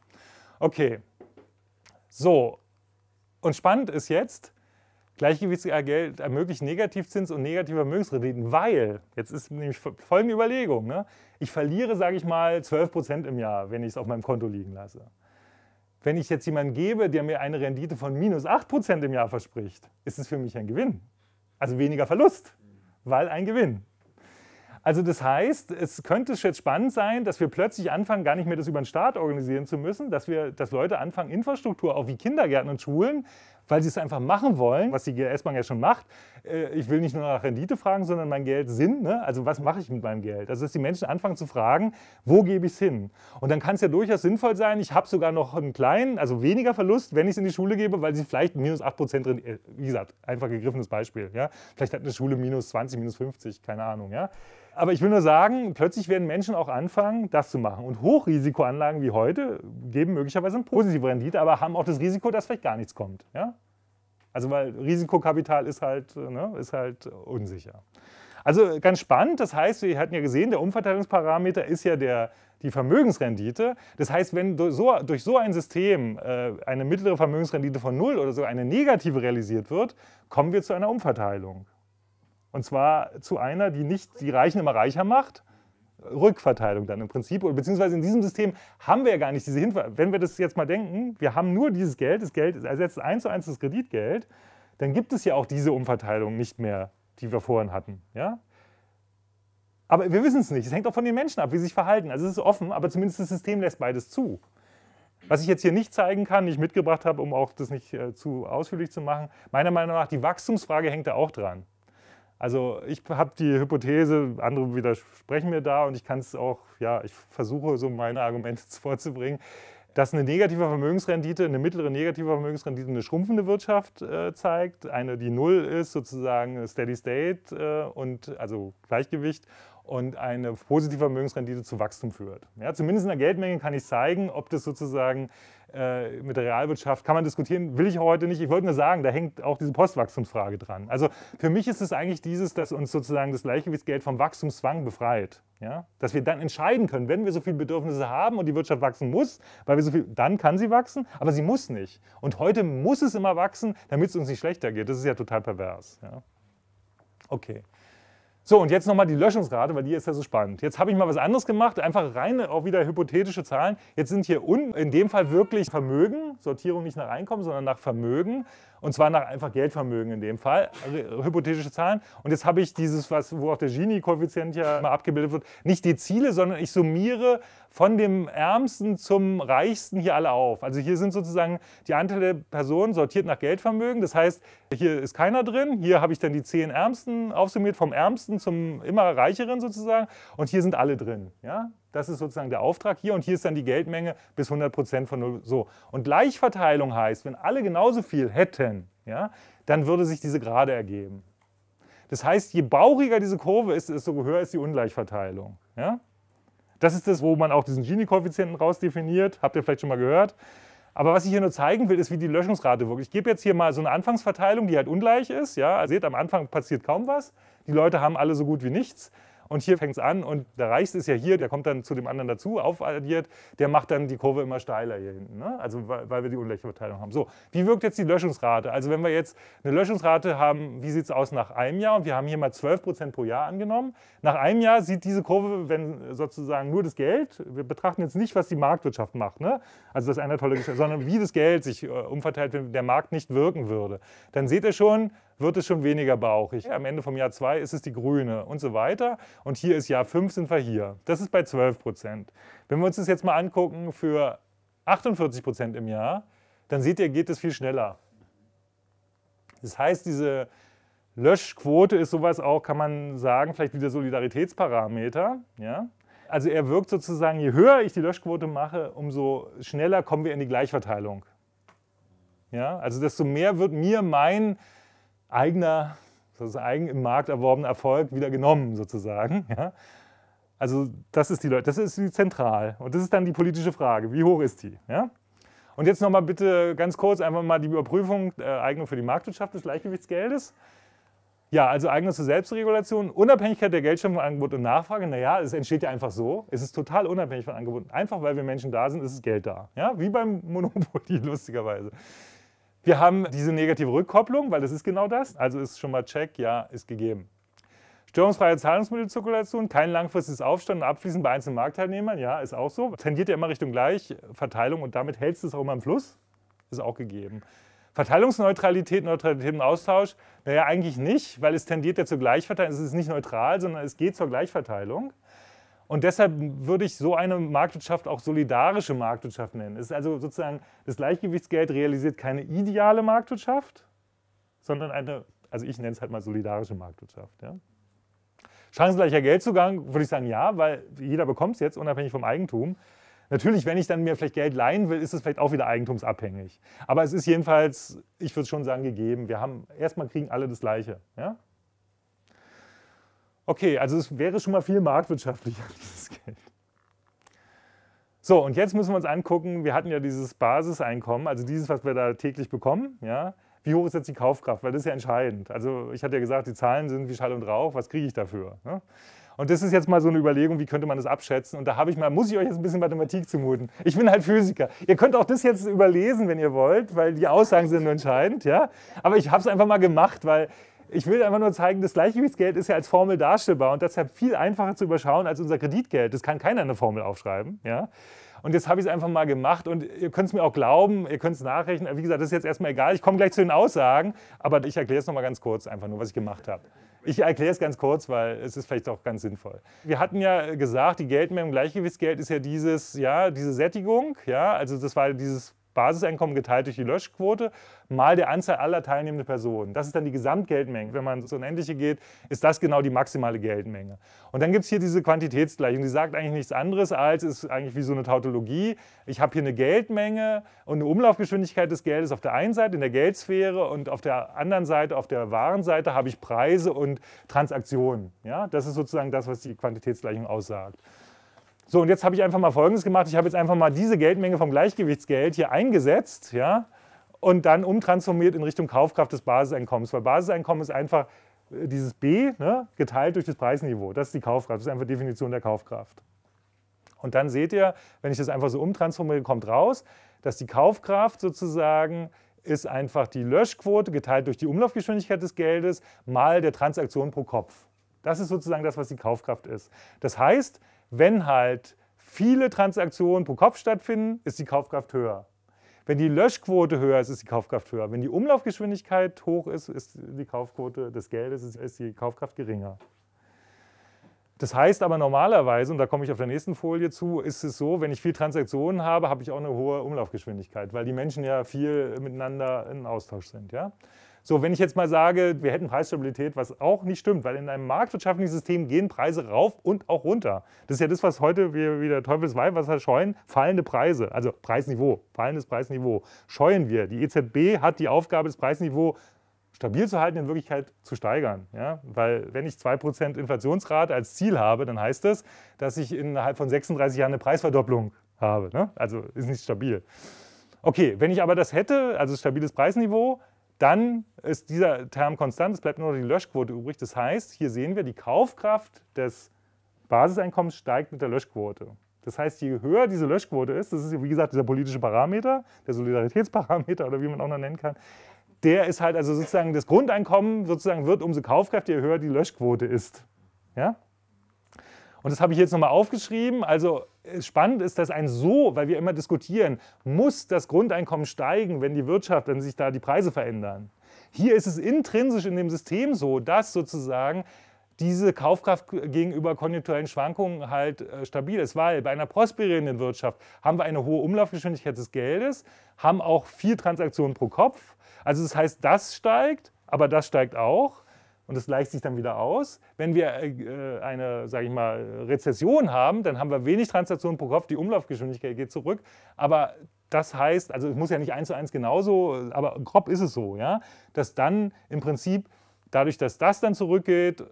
Okay, so, und spannend ist jetzt, Gleichgewichtiger äh, Geld ermöglicht Negativzins und negative Vermögensrenditen, weil, jetzt ist nämlich folgende Überlegung, ne? ich verliere, sage ich mal, 12% im Jahr, wenn ich es auf meinem Konto liegen lasse. Wenn ich jetzt jemanden gebe, der mir eine Rendite von minus 8% im Jahr verspricht, ist es für mich ein Gewinn. Also weniger Verlust, weil ein Gewinn. Also das heißt, es könnte jetzt spannend sein, dass wir plötzlich anfangen, gar nicht mehr das über den Staat organisieren zu müssen, dass, wir, dass Leute anfangen, Infrastruktur, auch wie Kindergärten und Schulen, weil sie es einfach machen wollen, was die GLS-Bank ja schon macht, äh, ich will nicht nur nach Rendite fragen, sondern mein Geld Sinn. Ne? Also was mache ich mit meinem Geld? Also dass die Menschen anfangen zu fragen, wo gebe ich es hin? Und dann kann es ja durchaus sinnvoll sein, ich habe sogar noch einen kleinen, also weniger Verlust, wenn ich es in die Schule gebe, weil sie vielleicht minus 8% Prozent drin, äh, wie gesagt, einfach gegriffenes Beispiel. Ja? Vielleicht hat eine Schule minus 20, minus 50, keine Ahnung. Ja? Aber ich will nur sagen, plötzlich werden Menschen auch anfangen, das zu machen. Und Hochrisikoanlagen wie heute geben möglicherweise eine positive Rendite, aber haben auch das Risiko, dass vielleicht gar nichts kommt. Ja? Also weil Risikokapital ist halt, ne, ist halt unsicher. Also ganz spannend, das heißt, wir hatten ja gesehen, der Umverteilungsparameter ist ja der, die Vermögensrendite. Das heißt, wenn durch so, durch so ein System äh, eine mittlere Vermögensrendite von null oder sogar eine negative realisiert wird, kommen wir zu einer Umverteilung. Und zwar zu einer, die nicht die Reichen immer reicher macht, Rückverteilung dann im Prinzip. Beziehungsweise in diesem System haben wir ja gar nicht diese Hinweise. Wenn wir das jetzt mal denken, wir haben nur dieses Geld, das Geld ersetzt eins zu eins das Kreditgeld, dann gibt es ja auch diese Umverteilung nicht mehr, die wir vorhin hatten. Ja? Aber wir wissen es nicht. Es hängt auch von den Menschen ab, wie sie sich verhalten. Also es ist offen, aber zumindest das System lässt beides zu. Was ich jetzt hier nicht zeigen kann, nicht mitgebracht habe, um auch das nicht äh, zu ausführlich zu machen, meiner Meinung nach, die Wachstumsfrage hängt da auch dran. Also ich habe die Hypothese, andere widersprechen mir da und ich kann es auch, ja, ich versuche so meine Argumente vorzubringen, dass eine negative Vermögensrendite, eine mittlere negative Vermögensrendite eine schrumpfende Wirtschaft äh, zeigt, eine, die null ist, sozusagen Steady State äh, und also Gleichgewicht und eine positive Vermögensrendite zu Wachstum führt. Ja, zumindest in der Geldmenge kann ich zeigen, ob das sozusagen äh, mit der Realwirtschaft, kann man diskutieren, will ich heute nicht. Ich wollte nur sagen, da hängt auch diese Postwachstumsfrage dran. Also für mich ist es eigentlich dieses, dass uns sozusagen das Gleichgewichtsgeld vom Wachstumszwang befreit. Ja? Dass wir dann entscheiden können, wenn wir so viele Bedürfnisse haben und die Wirtschaft wachsen muss, weil wir so viel, dann kann sie wachsen, aber sie muss nicht. Und heute muss es immer wachsen, damit es uns nicht schlechter geht. Das ist ja total pervers. Ja? Okay. So, und jetzt nochmal die Löschungsrate, weil die ist ja so spannend. Jetzt habe ich mal was anderes gemacht, einfach rein auch wieder hypothetische Zahlen. Jetzt sind hier unten in dem Fall wirklich Vermögen, Sortierung nicht nach Einkommen, sondern nach Vermögen und zwar nach einfach Geldvermögen in dem Fall, also hypothetische Zahlen. Und jetzt habe ich dieses, was, wo auch der Gini-Koeffizient ja mal abgebildet wird, nicht die Ziele, sondern ich summiere von dem Ärmsten zum Reichsten hier alle auf. Also hier sind sozusagen die Anteile der Personen sortiert nach Geldvermögen. Das heißt, hier ist keiner drin. Hier habe ich dann die zehn Ärmsten aufsummiert, vom Ärmsten zum immer Reicheren sozusagen. Und hier sind alle drin. Ja? Das ist sozusagen der Auftrag hier und hier ist dann die Geldmenge bis 100 Prozent von 0. So. Und Gleichverteilung heißt, wenn alle genauso viel hätten, ja, dann würde sich diese Gerade ergeben. Das heißt, je bauchiger diese Kurve ist, desto höher ist die Ungleichverteilung. Ja? Das ist das, wo man auch diesen Gini-Koeffizienten rausdefiniert. Habt ihr vielleicht schon mal gehört. Aber was ich hier nur zeigen will, ist, wie die Löschungsrate wirkt. Ich gebe jetzt hier mal so eine Anfangsverteilung, die halt ungleich ist. Ja, also, ihr seht, am Anfang passiert kaum was. Die Leute haben alle so gut wie nichts und hier fängt es an und der Reichste ist ja hier, der kommt dann zu dem anderen dazu, aufaddiert, der macht dann die Kurve immer steiler hier hinten, ne? also weil, weil wir die ungleiche Verteilung haben. So, wie wirkt jetzt die Löschungsrate? Also wenn wir jetzt eine Löschungsrate haben, wie sieht es aus nach einem Jahr? Und wir haben hier mal 12 Prozent pro Jahr angenommen. Nach einem Jahr sieht diese Kurve, wenn sozusagen nur das Geld, wir betrachten jetzt nicht, was die Marktwirtschaft macht, ne? also das ist eine tolle Geschichte, sondern wie das Geld sich äh, umverteilt, wenn der Markt nicht wirken würde. Dann seht ihr schon, wird es schon weniger bauchig. Am Ende vom Jahr 2 ist es die grüne und so weiter. Und hier ist Jahr 5, sind wir hier. Das ist bei 12 Prozent. Wenn wir uns das jetzt mal angucken für 48 Prozent im Jahr, dann seht ihr, geht es viel schneller. Das heißt, diese Löschquote ist sowas auch, kann man sagen, vielleicht wie der Solidaritätsparameter. Ja? Also er wirkt sozusagen, je höher ich die Löschquote mache, umso schneller kommen wir in die Gleichverteilung. Ja? Also desto mehr wird mir mein eigener, sozusagen im Markt erworbener Erfolg wieder genommen, sozusagen. Ja? Also das ist die Leute, das ist die zentral. Und das ist dann die politische Frage, wie hoch ist die? Ja? Und jetzt nochmal bitte ganz kurz einfach mal die Überprüfung äh, Eignung für die Marktwirtschaft des Gleichgewichtsgeldes. Ja, also Eignung zur Selbstregulation, Unabhängigkeit der Geldschöpfung von Angebot und Nachfrage. Naja, es entsteht ja einfach so. Es ist total unabhängig von Angebot. Einfach weil wir Menschen da sind, ist es Geld da. Ja, wie beim Monopoly, lustigerweise. Wir haben diese negative Rückkopplung, weil das ist genau das. Also ist schon mal Check, ja, ist gegeben. Störungsfreie Zahlungsmittelzirkulation, kein langfristiges Aufstand und Abfließen bei einzelnen Marktteilnehmern, ja, ist auch so. Tendiert ja immer Richtung Gleichverteilung und damit hältst du es auch immer im Fluss, ist auch gegeben. Verteilungsneutralität, Neutralität im Austausch, naja, eigentlich nicht, weil es tendiert ja zur Gleichverteilung. Es ist nicht neutral, sondern es geht zur Gleichverteilung. Und deshalb würde ich so eine Marktwirtschaft auch solidarische Marktwirtschaft nennen. Es ist also sozusagen, das Gleichgewichtsgeld realisiert keine ideale Marktwirtschaft, sondern eine, also ich nenne es halt mal solidarische Marktwirtschaft. Ja? Chancengleicher Geldzugang würde ich sagen, ja, weil jeder bekommt es jetzt, unabhängig vom Eigentum. Natürlich, wenn ich dann mir vielleicht Geld leihen will, ist es vielleicht auch wieder eigentumsabhängig. Aber es ist jedenfalls, ich würde schon sagen, gegeben. Wir haben, erstmal kriegen alle das Gleiche. Ja? Okay, also es wäre schon mal viel marktwirtschaftlicher, dieses Geld. So, und jetzt müssen wir uns angucken, wir hatten ja dieses Basiseinkommen, also dieses, was wir da täglich bekommen, ja, wie hoch ist jetzt die Kaufkraft, weil das ist ja entscheidend. Also ich hatte ja gesagt, die Zahlen sind wie Schall und Rauch, was kriege ich dafür? Ne? Und das ist jetzt mal so eine Überlegung, wie könnte man das abschätzen? Und da habe ich mal, muss ich euch jetzt ein bisschen Mathematik zumuten. Ich bin halt Physiker. Ihr könnt auch das jetzt überlesen, wenn ihr wollt, weil die Aussagen sind entscheidend, ja. Aber ich habe es einfach mal gemacht, weil ich will einfach nur zeigen, das Gleichgewichtsgeld ist ja als Formel darstellbar und deshalb viel einfacher zu überschauen als unser Kreditgeld. Das kann keiner eine Formel aufschreiben. Ja? Und jetzt habe ich es einfach mal gemacht und ihr könnt es mir auch glauben, ihr könnt es nachrechnen. Wie gesagt, das ist jetzt erstmal egal. Ich komme gleich zu den Aussagen, aber ich erkläre es nochmal ganz kurz, einfach nur, was ich gemacht habe. Ich erkläre es ganz kurz, weil es ist vielleicht auch ganz sinnvoll. Wir hatten ja gesagt, die Geldmenge im Gleichgewichtsgeld ist ja dieses, ja, diese Sättigung, ja, also das war dieses Basiseinkommen geteilt durch die Löschquote mal der Anzahl aller teilnehmenden Personen. Das ist dann die Gesamtgeldmenge. Wenn man ins Unendliche geht, ist das genau die maximale Geldmenge. Und dann gibt es hier diese Quantitätsgleichung. Die sagt eigentlich nichts anderes als, ist eigentlich wie so eine Tautologie. Ich habe hier eine Geldmenge und eine Umlaufgeschwindigkeit des Geldes auf der einen Seite in der Geldsphäre und auf der anderen Seite, auf der Warenseite, habe ich Preise und Transaktionen. Ja? Das ist sozusagen das, was die Quantitätsgleichung aussagt. So, und jetzt habe ich einfach mal Folgendes gemacht. Ich habe jetzt einfach mal diese Geldmenge vom Gleichgewichtsgeld hier eingesetzt ja, und dann umtransformiert in Richtung Kaufkraft des Basiseinkommens. Weil Basiseinkommen ist einfach äh, dieses B ne, geteilt durch das Preisniveau. Das ist die Kaufkraft. Das ist einfach Definition der Kaufkraft. Und dann seht ihr, wenn ich das einfach so umtransformiere, kommt raus, dass die Kaufkraft sozusagen ist einfach die Löschquote geteilt durch die Umlaufgeschwindigkeit des Geldes mal der Transaktion pro Kopf. Das ist sozusagen das, was die Kaufkraft ist. Das heißt, wenn halt viele Transaktionen pro Kopf stattfinden, ist die Kaufkraft höher. Wenn die Löschquote höher ist, ist die Kaufkraft höher. Wenn die Umlaufgeschwindigkeit hoch ist, ist die Kaufquote des Geldes, ist die Kaufkraft geringer. Das heißt aber normalerweise, und da komme ich auf der nächsten Folie zu, ist es so, wenn ich viel Transaktionen habe, habe ich auch eine hohe Umlaufgeschwindigkeit, weil die Menschen ja viel miteinander in Austausch sind. Ja? So, wenn ich jetzt mal sage, wir hätten Preisstabilität, was auch nicht stimmt, weil in einem marktwirtschaftlichen System gehen Preise rauf und auch runter. Das ist ja das, was heute wir wieder Teufelsweihwasser scheuen, fallende Preise, also Preisniveau, fallendes Preisniveau scheuen wir. Die EZB hat die Aufgabe, das Preisniveau stabil zu halten, in Wirklichkeit zu steigern. Ja? Weil wenn ich 2% Inflationsrate als Ziel habe, dann heißt das, dass ich innerhalb von 36 Jahren eine Preisverdopplung habe. Ne? Also ist nicht stabil. Okay, wenn ich aber das hätte, also stabiles Preisniveau, dann ist dieser Term konstant, es bleibt nur noch die Löschquote übrig. Das heißt, hier sehen wir, die Kaufkraft des Basiseinkommens steigt mit der Löschquote. Das heißt, je höher diese Löschquote ist, das ist wie gesagt dieser politische Parameter, der Solidaritätsparameter oder wie man auch noch nennen kann, der ist halt also sozusagen das Grundeinkommen sozusagen wird umso kaufkräftiger, je höher die Löschquote ist. Ja? Und das habe ich jetzt nochmal aufgeschrieben. Also spannend ist, dass ein so, weil wir immer diskutieren, muss das Grundeinkommen steigen, wenn die Wirtschaft, wenn sich da die Preise verändern. Hier ist es intrinsisch in dem System so, dass sozusagen diese Kaufkraft gegenüber konjunkturellen Schwankungen halt äh, stabil ist, weil bei einer prosperierenden Wirtschaft haben wir eine hohe Umlaufgeschwindigkeit des Geldes, haben auch vier Transaktionen pro Kopf. Also das heißt, das steigt, aber das steigt auch und es gleicht sich dann wieder aus. Wenn wir äh, eine, sage ich mal, Rezession haben, dann haben wir wenig Transaktionen pro Kopf, die Umlaufgeschwindigkeit geht zurück, aber das heißt, also es muss ja nicht eins zu eins genauso, aber grob ist es so, ja, dass dann im Prinzip dadurch, dass das dann zurückgeht, äh,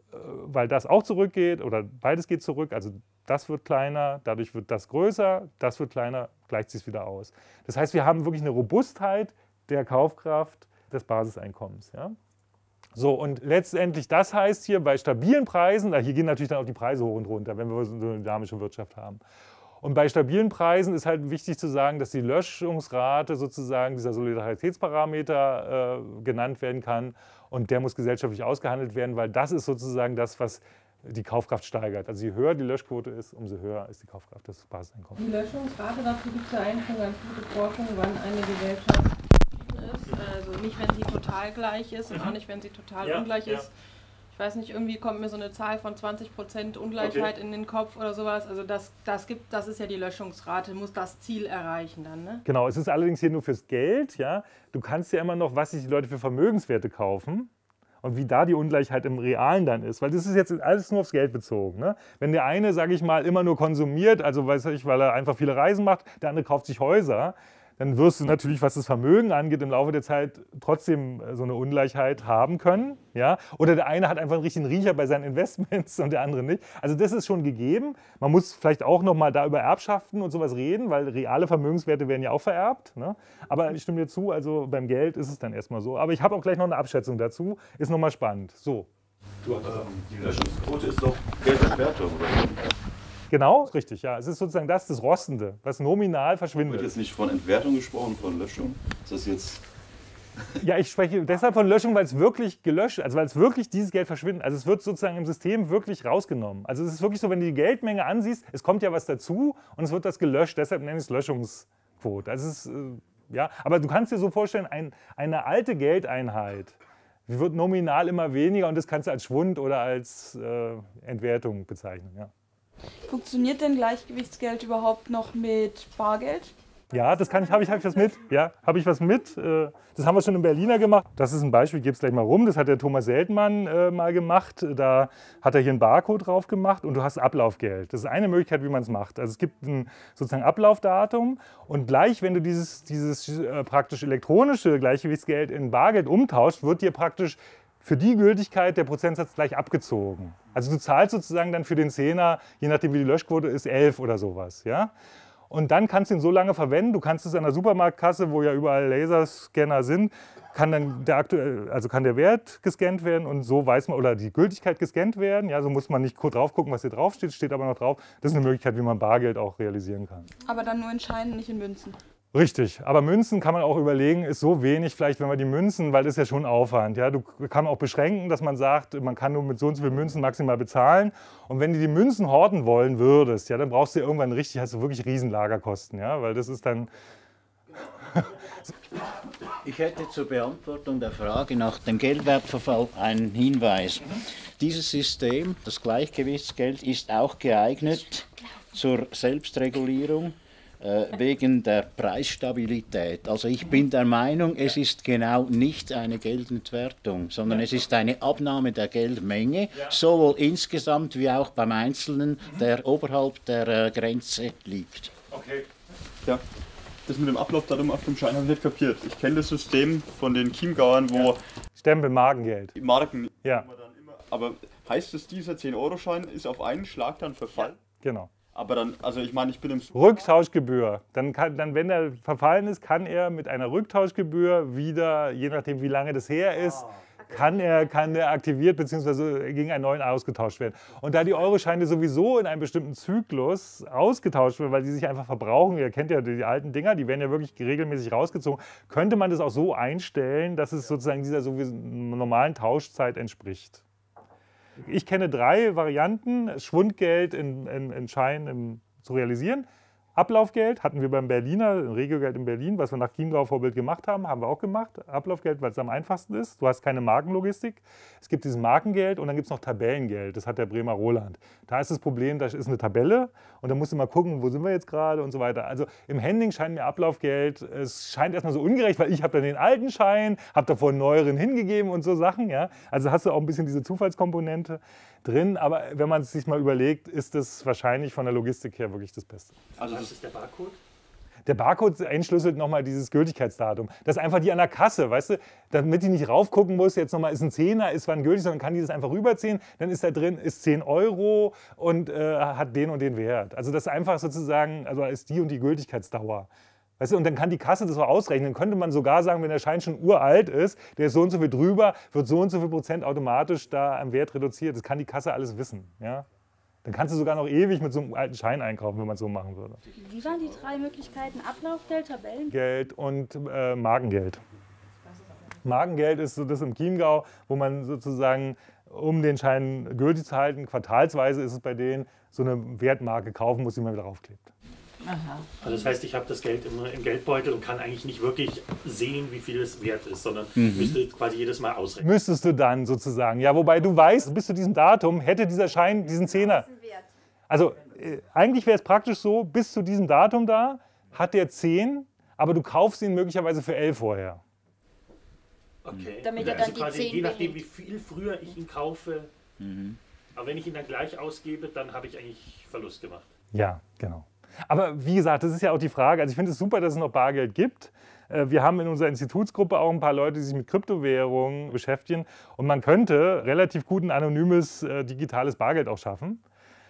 weil das auch zurückgeht oder beides geht zurück, also das wird kleiner, dadurch wird das größer, das wird kleiner, gleicht sich wieder aus. Das heißt, wir haben wirklich eine Robustheit der Kaufkraft des Basiseinkommens. Ja? So, und letztendlich, das heißt hier bei stabilen Preisen, hier gehen natürlich dann auch die Preise hoch und runter, wenn wir so eine dynamische Wirtschaft haben. Und bei stabilen Preisen ist halt wichtig zu sagen, dass die Löschungsrate sozusagen dieser Solidaritätsparameter äh, genannt werden kann. Und der muss gesellschaftlich ausgehandelt werden, weil das ist sozusagen das, was die Kaufkraft steigert. Also je höher die Löschquote ist, umso höher ist die Kaufkraft des Basiseinkommens. Die Löschungsrate, dazu gibt es ja eigentlich schon ganz gute Forschung, wann eine Gesellschaft ist. Also nicht, wenn sie total gleich ist und mhm. auch nicht, wenn sie total ja, ungleich ja. ist. Ich weiß nicht, irgendwie kommt mir so eine Zahl von 20% Ungleichheit okay. in den Kopf oder sowas. Also das, das gibt, das ist ja die Löschungsrate, muss das Ziel erreichen dann. Ne? Genau, es ist allerdings hier nur fürs Geld, ja. Du kannst ja immer noch, was sich die Leute für Vermögenswerte kaufen und wie da die Ungleichheit im Realen dann ist. Weil das ist jetzt alles nur aufs Geld bezogen. Ne? Wenn der eine, sage ich mal, immer nur konsumiert, also weiß ich, weil er einfach viele Reisen macht, der andere kauft sich Häuser, dann wirst du natürlich, was das Vermögen angeht, im Laufe der Zeit trotzdem äh, so eine Ungleichheit haben können. Ja? Oder der eine hat einfach einen richtigen Riecher bei seinen Investments und der andere nicht. Also das ist schon gegeben. Man muss vielleicht auch nochmal da über Erbschaften und sowas reden, weil reale Vermögenswerte werden ja auch vererbt. Ne? Aber ich stimme dir zu, also beim Geld ist es dann erstmal so. Aber ich habe auch gleich noch eine Abschätzung dazu. Ist nochmal spannend. So. Du, ähm, die Löschungsquote ist doch Geldentwertung, oder? Genau, richtig, ja. Es ist sozusagen das, das Rostende, was nominal verschwindet. Wird jetzt nicht von Entwertung gesprochen, von Löschung? Ist das jetzt ja, ich spreche deshalb von Löschung, weil es wirklich gelöscht, also weil es wirklich dieses Geld verschwindet. Also es wird sozusagen im System wirklich rausgenommen. Also es ist wirklich so, wenn du die Geldmenge ansiehst, es kommt ja was dazu und es wird das gelöscht. Deshalb nenne ich es Löschungsquote. Also es ist, äh, ja, aber du kannst dir so vorstellen, ein, eine alte Geldeinheit wird nominal immer weniger und das kannst du als Schwund oder als äh, Entwertung bezeichnen. Ja. Funktioniert denn Gleichgewichtsgeld überhaupt noch mit Bargeld? Ja, das kann ich, habe ich, hab ich was mit. Ja, habe ich was mit. Äh, das haben wir schon in Berliner gemacht. Das ist ein Beispiel, gebe es gleich mal rum. Das hat der Thomas Seldmann äh, mal gemacht. Da hat er hier einen Barcode drauf gemacht und du hast Ablaufgeld. Das ist eine Möglichkeit, wie man es macht. Also es gibt ein sozusagen Ablaufdatum und gleich, wenn du dieses, dieses äh, praktisch elektronische Gleichgewichtsgeld in Bargeld umtauschst, wird dir praktisch für die Gültigkeit der Prozentsatz gleich abgezogen. Also du zahlst sozusagen dann für den Zehner, je nachdem wie die Löschquote ist, 11 oder sowas. Ja? Und dann kannst du ihn so lange verwenden, du kannst es an der Supermarktkasse, wo ja überall Laserscanner sind, kann dann der aktuell, also kann der Wert gescannt werden und so weiß man, oder die Gültigkeit gescannt werden. Ja, so muss man nicht drauf gucken, was hier drauf steht, steht aber noch drauf. Das ist eine Möglichkeit, wie man Bargeld auch realisieren kann. Aber dann nur in Scheinen, nicht in Münzen. Richtig, aber Münzen kann man auch überlegen, ist so wenig vielleicht, wenn man die Münzen, weil das ist ja schon Aufwand. Ja? Du kann auch beschränken, dass man sagt, man kann nur mit so und so viel Münzen maximal bezahlen. Und wenn du die Münzen horten wollen würdest, ja, dann brauchst du irgendwann richtig, hast du wirklich Riesenlagerkosten, ja? weil das ist dann... ich hätte zur Beantwortung der Frage nach dem Geldwertverfall einen Hinweis. Dieses System, das Gleichgewichtsgeld, ist auch geeignet zur Selbstregulierung äh, wegen der Preisstabilität. Also ich bin der Meinung, es ist genau nicht eine Geldentwertung, sondern es ist eine Abnahme der Geldmenge, sowohl insgesamt wie auch beim Einzelnen, mhm. der oberhalb der äh, Grenze liegt. Okay. Ja. Das mit dem Ablaufdatum auf dem Schein habe ich nicht kapiert. Ich kenne das System von den Chiemgauern, wo... Ja. Stempel Markengeld. Marken. Ja. Aber heißt es, dieser 10-Euro-Schein ist auf einen Schlag dann verfallen? Ja. Genau. Aber dann, also ich meine, ich bin im... Rücktauschgebühr. Dann, kann, dann, wenn er verfallen ist, kann er mit einer Rücktauschgebühr wieder, je nachdem wie lange das her ist, ah. kann, er, kann er aktiviert bzw. gegen einen neuen ausgetauscht werden. Und da die Euroscheine sowieso in einem bestimmten Zyklus ausgetauscht werden, weil die sich einfach verbrauchen, ihr kennt ja die alten Dinger, die werden ja wirklich regelmäßig rausgezogen, könnte man das auch so einstellen, dass es sozusagen dieser sowieso normalen Tauschzeit entspricht. Ich kenne drei Varianten, Schwundgeld in, in, in Schein im, zu realisieren. Ablaufgeld hatten wir beim Berliner, ein Regelgeld in Berlin, was wir nach Chiemgau-Vorbild gemacht haben, haben wir auch gemacht. Ablaufgeld, weil es am einfachsten ist. Du hast keine Markenlogistik. Es gibt dieses Markengeld und dann gibt es noch Tabellengeld. Das hat der Bremer Roland. Da ist das Problem, da ist eine Tabelle und da musst du mal gucken, wo sind wir jetzt gerade und so weiter. Also im Handling scheint mir Ablaufgeld, es scheint erstmal so ungerecht, weil ich habe dann den alten Schein, habe davor einen neueren hingegeben und so Sachen. Ja? Also hast du auch ein bisschen diese Zufallskomponente drin. Aber wenn man es sich mal überlegt, ist das wahrscheinlich von der Logistik her wirklich das Beste. Also das ist der Barcode? Der Barcode entschlüsselt nochmal dieses Gültigkeitsdatum. Das ist einfach die an der Kasse, weißt du? Damit die nicht raufgucken muss, jetzt nochmal ist ein Zehner, ist wann gültig, sondern kann die das einfach rüberziehen. Dann ist da drin, ist 10 Euro und äh, hat den und den Wert. Also das ist einfach sozusagen, also ist die und die Gültigkeitsdauer. Weißt du, und dann kann die Kasse das auch ausrechnen. Dann könnte man sogar sagen, wenn der Schein schon uralt ist, der ist so und so viel drüber, wird so und so viel Prozent automatisch da am Wert reduziert. Das kann die Kasse alles wissen. Ja? Dann kannst du sogar noch ewig mit so einem alten Schein einkaufen, wenn man es so machen würde. Wie waren die drei Möglichkeiten? Ablaufgeld, Tabellengeld und äh, Magengeld. Magengeld ist so das im Chiemgau, wo man sozusagen, um den Schein gültig zu halten, quartalsweise ist es bei denen, so eine Wertmarke kaufen muss, die man wieder draufklebt. Aha. Also das heißt, ich habe das Geld immer im, Geldbeutel und kann eigentlich nicht wirklich sehen, wie viel es wert ist, sondern mhm. müsste quasi jedes Mal ausrechnen. Müsstest du dann sozusagen. Ja, wobei du weißt, bis zu diesem Datum hätte dieser Schein diesen Zehner. Also äh, eigentlich wäre es praktisch so, bis zu diesem Datum da hat der 10, aber du kaufst ihn möglicherweise für 11 vorher. Okay. Hm. Damit er dann also die quasi, 10 je nachdem, wie viel früher ich ihn kaufe, mhm. aber wenn ich ihn dann gleich ausgebe, dann habe ich eigentlich Verlust gemacht. Ja, genau. Aber wie gesagt, das ist ja auch die Frage. Also ich finde es super, dass es noch Bargeld gibt. Äh, wir haben in unserer Institutsgruppe auch ein paar Leute, die sich mit Kryptowährungen beschäftigen. Und man könnte relativ gut ein anonymes äh, digitales Bargeld auch schaffen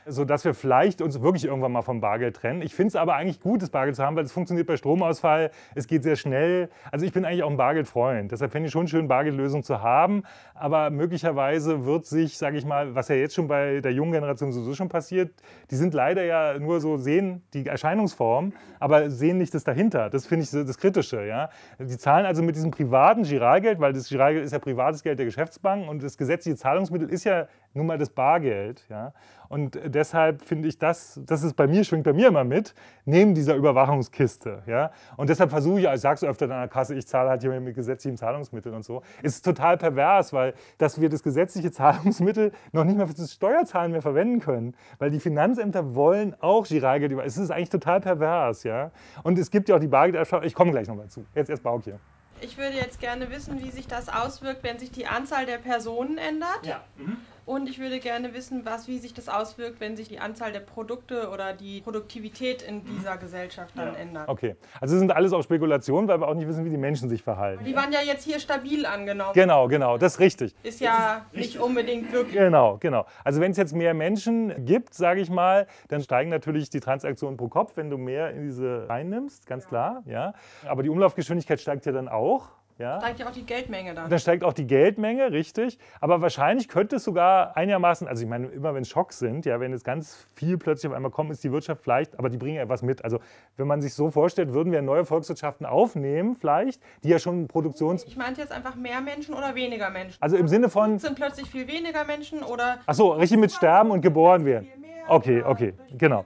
sodass wir vielleicht uns wirklich irgendwann mal vom Bargeld trennen. Ich finde es aber eigentlich gut, das Bargeld zu haben, weil es funktioniert bei Stromausfall, es geht sehr schnell. Also ich bin eigentlich auch ein Bargeldfreund. Deshalb fände ich schon schön, Bargeldlösungen zu haben. Aber möglicherweise wird sich, sage ich mal, was ja jetzt schon bei der jungen Generation sowieso schon passiert, die sind leider ja nur so, sehen die Erscheinungsform, aber sehen nicht das dahinter. Das finde ich das Kritische. Ja? Die zahlen also mit diesem privaten Giralgeld, weil das Giralgeld ist ja privates Geld der Geschäftsbank und das gesetzliche Zahlungsmittel ist ja nun mal das Bargeld. Ja? Und deshalb finde ich das, das ist bei mir, schwingt bei mir immer mit, neben dieser Überwachungskiste. Ja? Und deshalb versuche ich, ich sage es öfter in der Kasse, ich zahle halt hier mit gesetzlichen Zahlungsmitteln und so. Es ist total pervers, weil dass wir das gesetzliche Zahlungsmittel noch nicht mal für das Steuerzahlen mehr verwenden können, weil die Finanzämter wollen auch Giralgeld über. Es ist eigentlich total pervers. Ja? Und es gibt ja auch die Bargeldabschaffung. Ich komme gleich noch zu. Jetzt erst Bauk hier. Ich würde jetzt gerne wissen, wie sich das auswirkt, wenn sich die Anzahl der Personen ändert. Ja. Mhm. Und ich würde gerne wissen, was, wie sich das auswirkt, wenn sich die Anzahl der Produkte oder die Produktivität in dieser Gesellschaft dann ja. ändert. Okay, also das sind alles auch Spekulationen, weil wir auch nicht wissen, wie die Menschen sich verhalten. Die waren ja jetzt hier stabil angenommen. Genau, genau, das ist richtig. Ist ja ist nicht unbedingt wirklich. Genau, genau. Also wenn es jetzt mehr Menschen gibt, sage ich mal, dann steigen natürlich die Transaktionen pro Kopf, wenn du mehr in diese reinnimmst, ganz ja. klar. Ja. Aber die Umlaufgeschwindigkeit steigt ja dann auch. Ja? Steigt ja auch die Geldmenge dann. Dann steigt auch die Geldmenge, richtig. Aber wahrscheinlich könnte es sogar einigermaßen, also ich meine, immer wenn Schocks sind, ja, wenn jetzt ganz viel plötzlich auf einmal kommt, ist die Wirtschaft vielleicht, aber die bringen ja was mit. Also wenn man sich so vorstellt, würden wir neue Volkswirtschaften aufnehmen, vielleicht, die ja schon Produktions. Ich meinte jetzt einfach mehr Menschen oder weniger Menschen. Also im Sinne von. Sind plötzlich viel weniger Menschen oder. Ach so, richtig mit Sterben und geboren werden. Okay, okay, genau.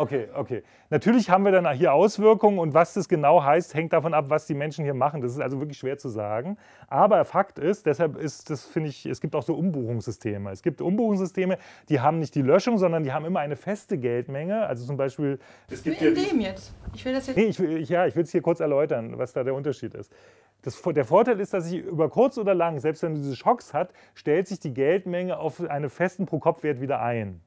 Okay, okay. Natürlich haben wir dann hier Auswirkungen und was das genau heißt, hängt davon ab, was die Menschen hier machen. Das ist also wirklich schwer zu sagen. Aber Fakt ist, deshalb ist das, finde ich, es gibt auch so Umbuchungssysteme. Es gibt Umbuchungssysteme, die haben nicht die Löschung, sondern die haben immer eine feste Geldmenge. Also zum Beispiel. Es gibt in dem jetzt. Ich will das jetzt. Nee, ich will, ja, ich will es hier kurz erläutern, was da der Unterschied ist. Das, der Vorteil ist, dass sich über kurz oder lang, selbst wenn du diese Schocks hat, stellt sich die Geldmenge auf einen festen Pro-Kopf-Wert wieder ein.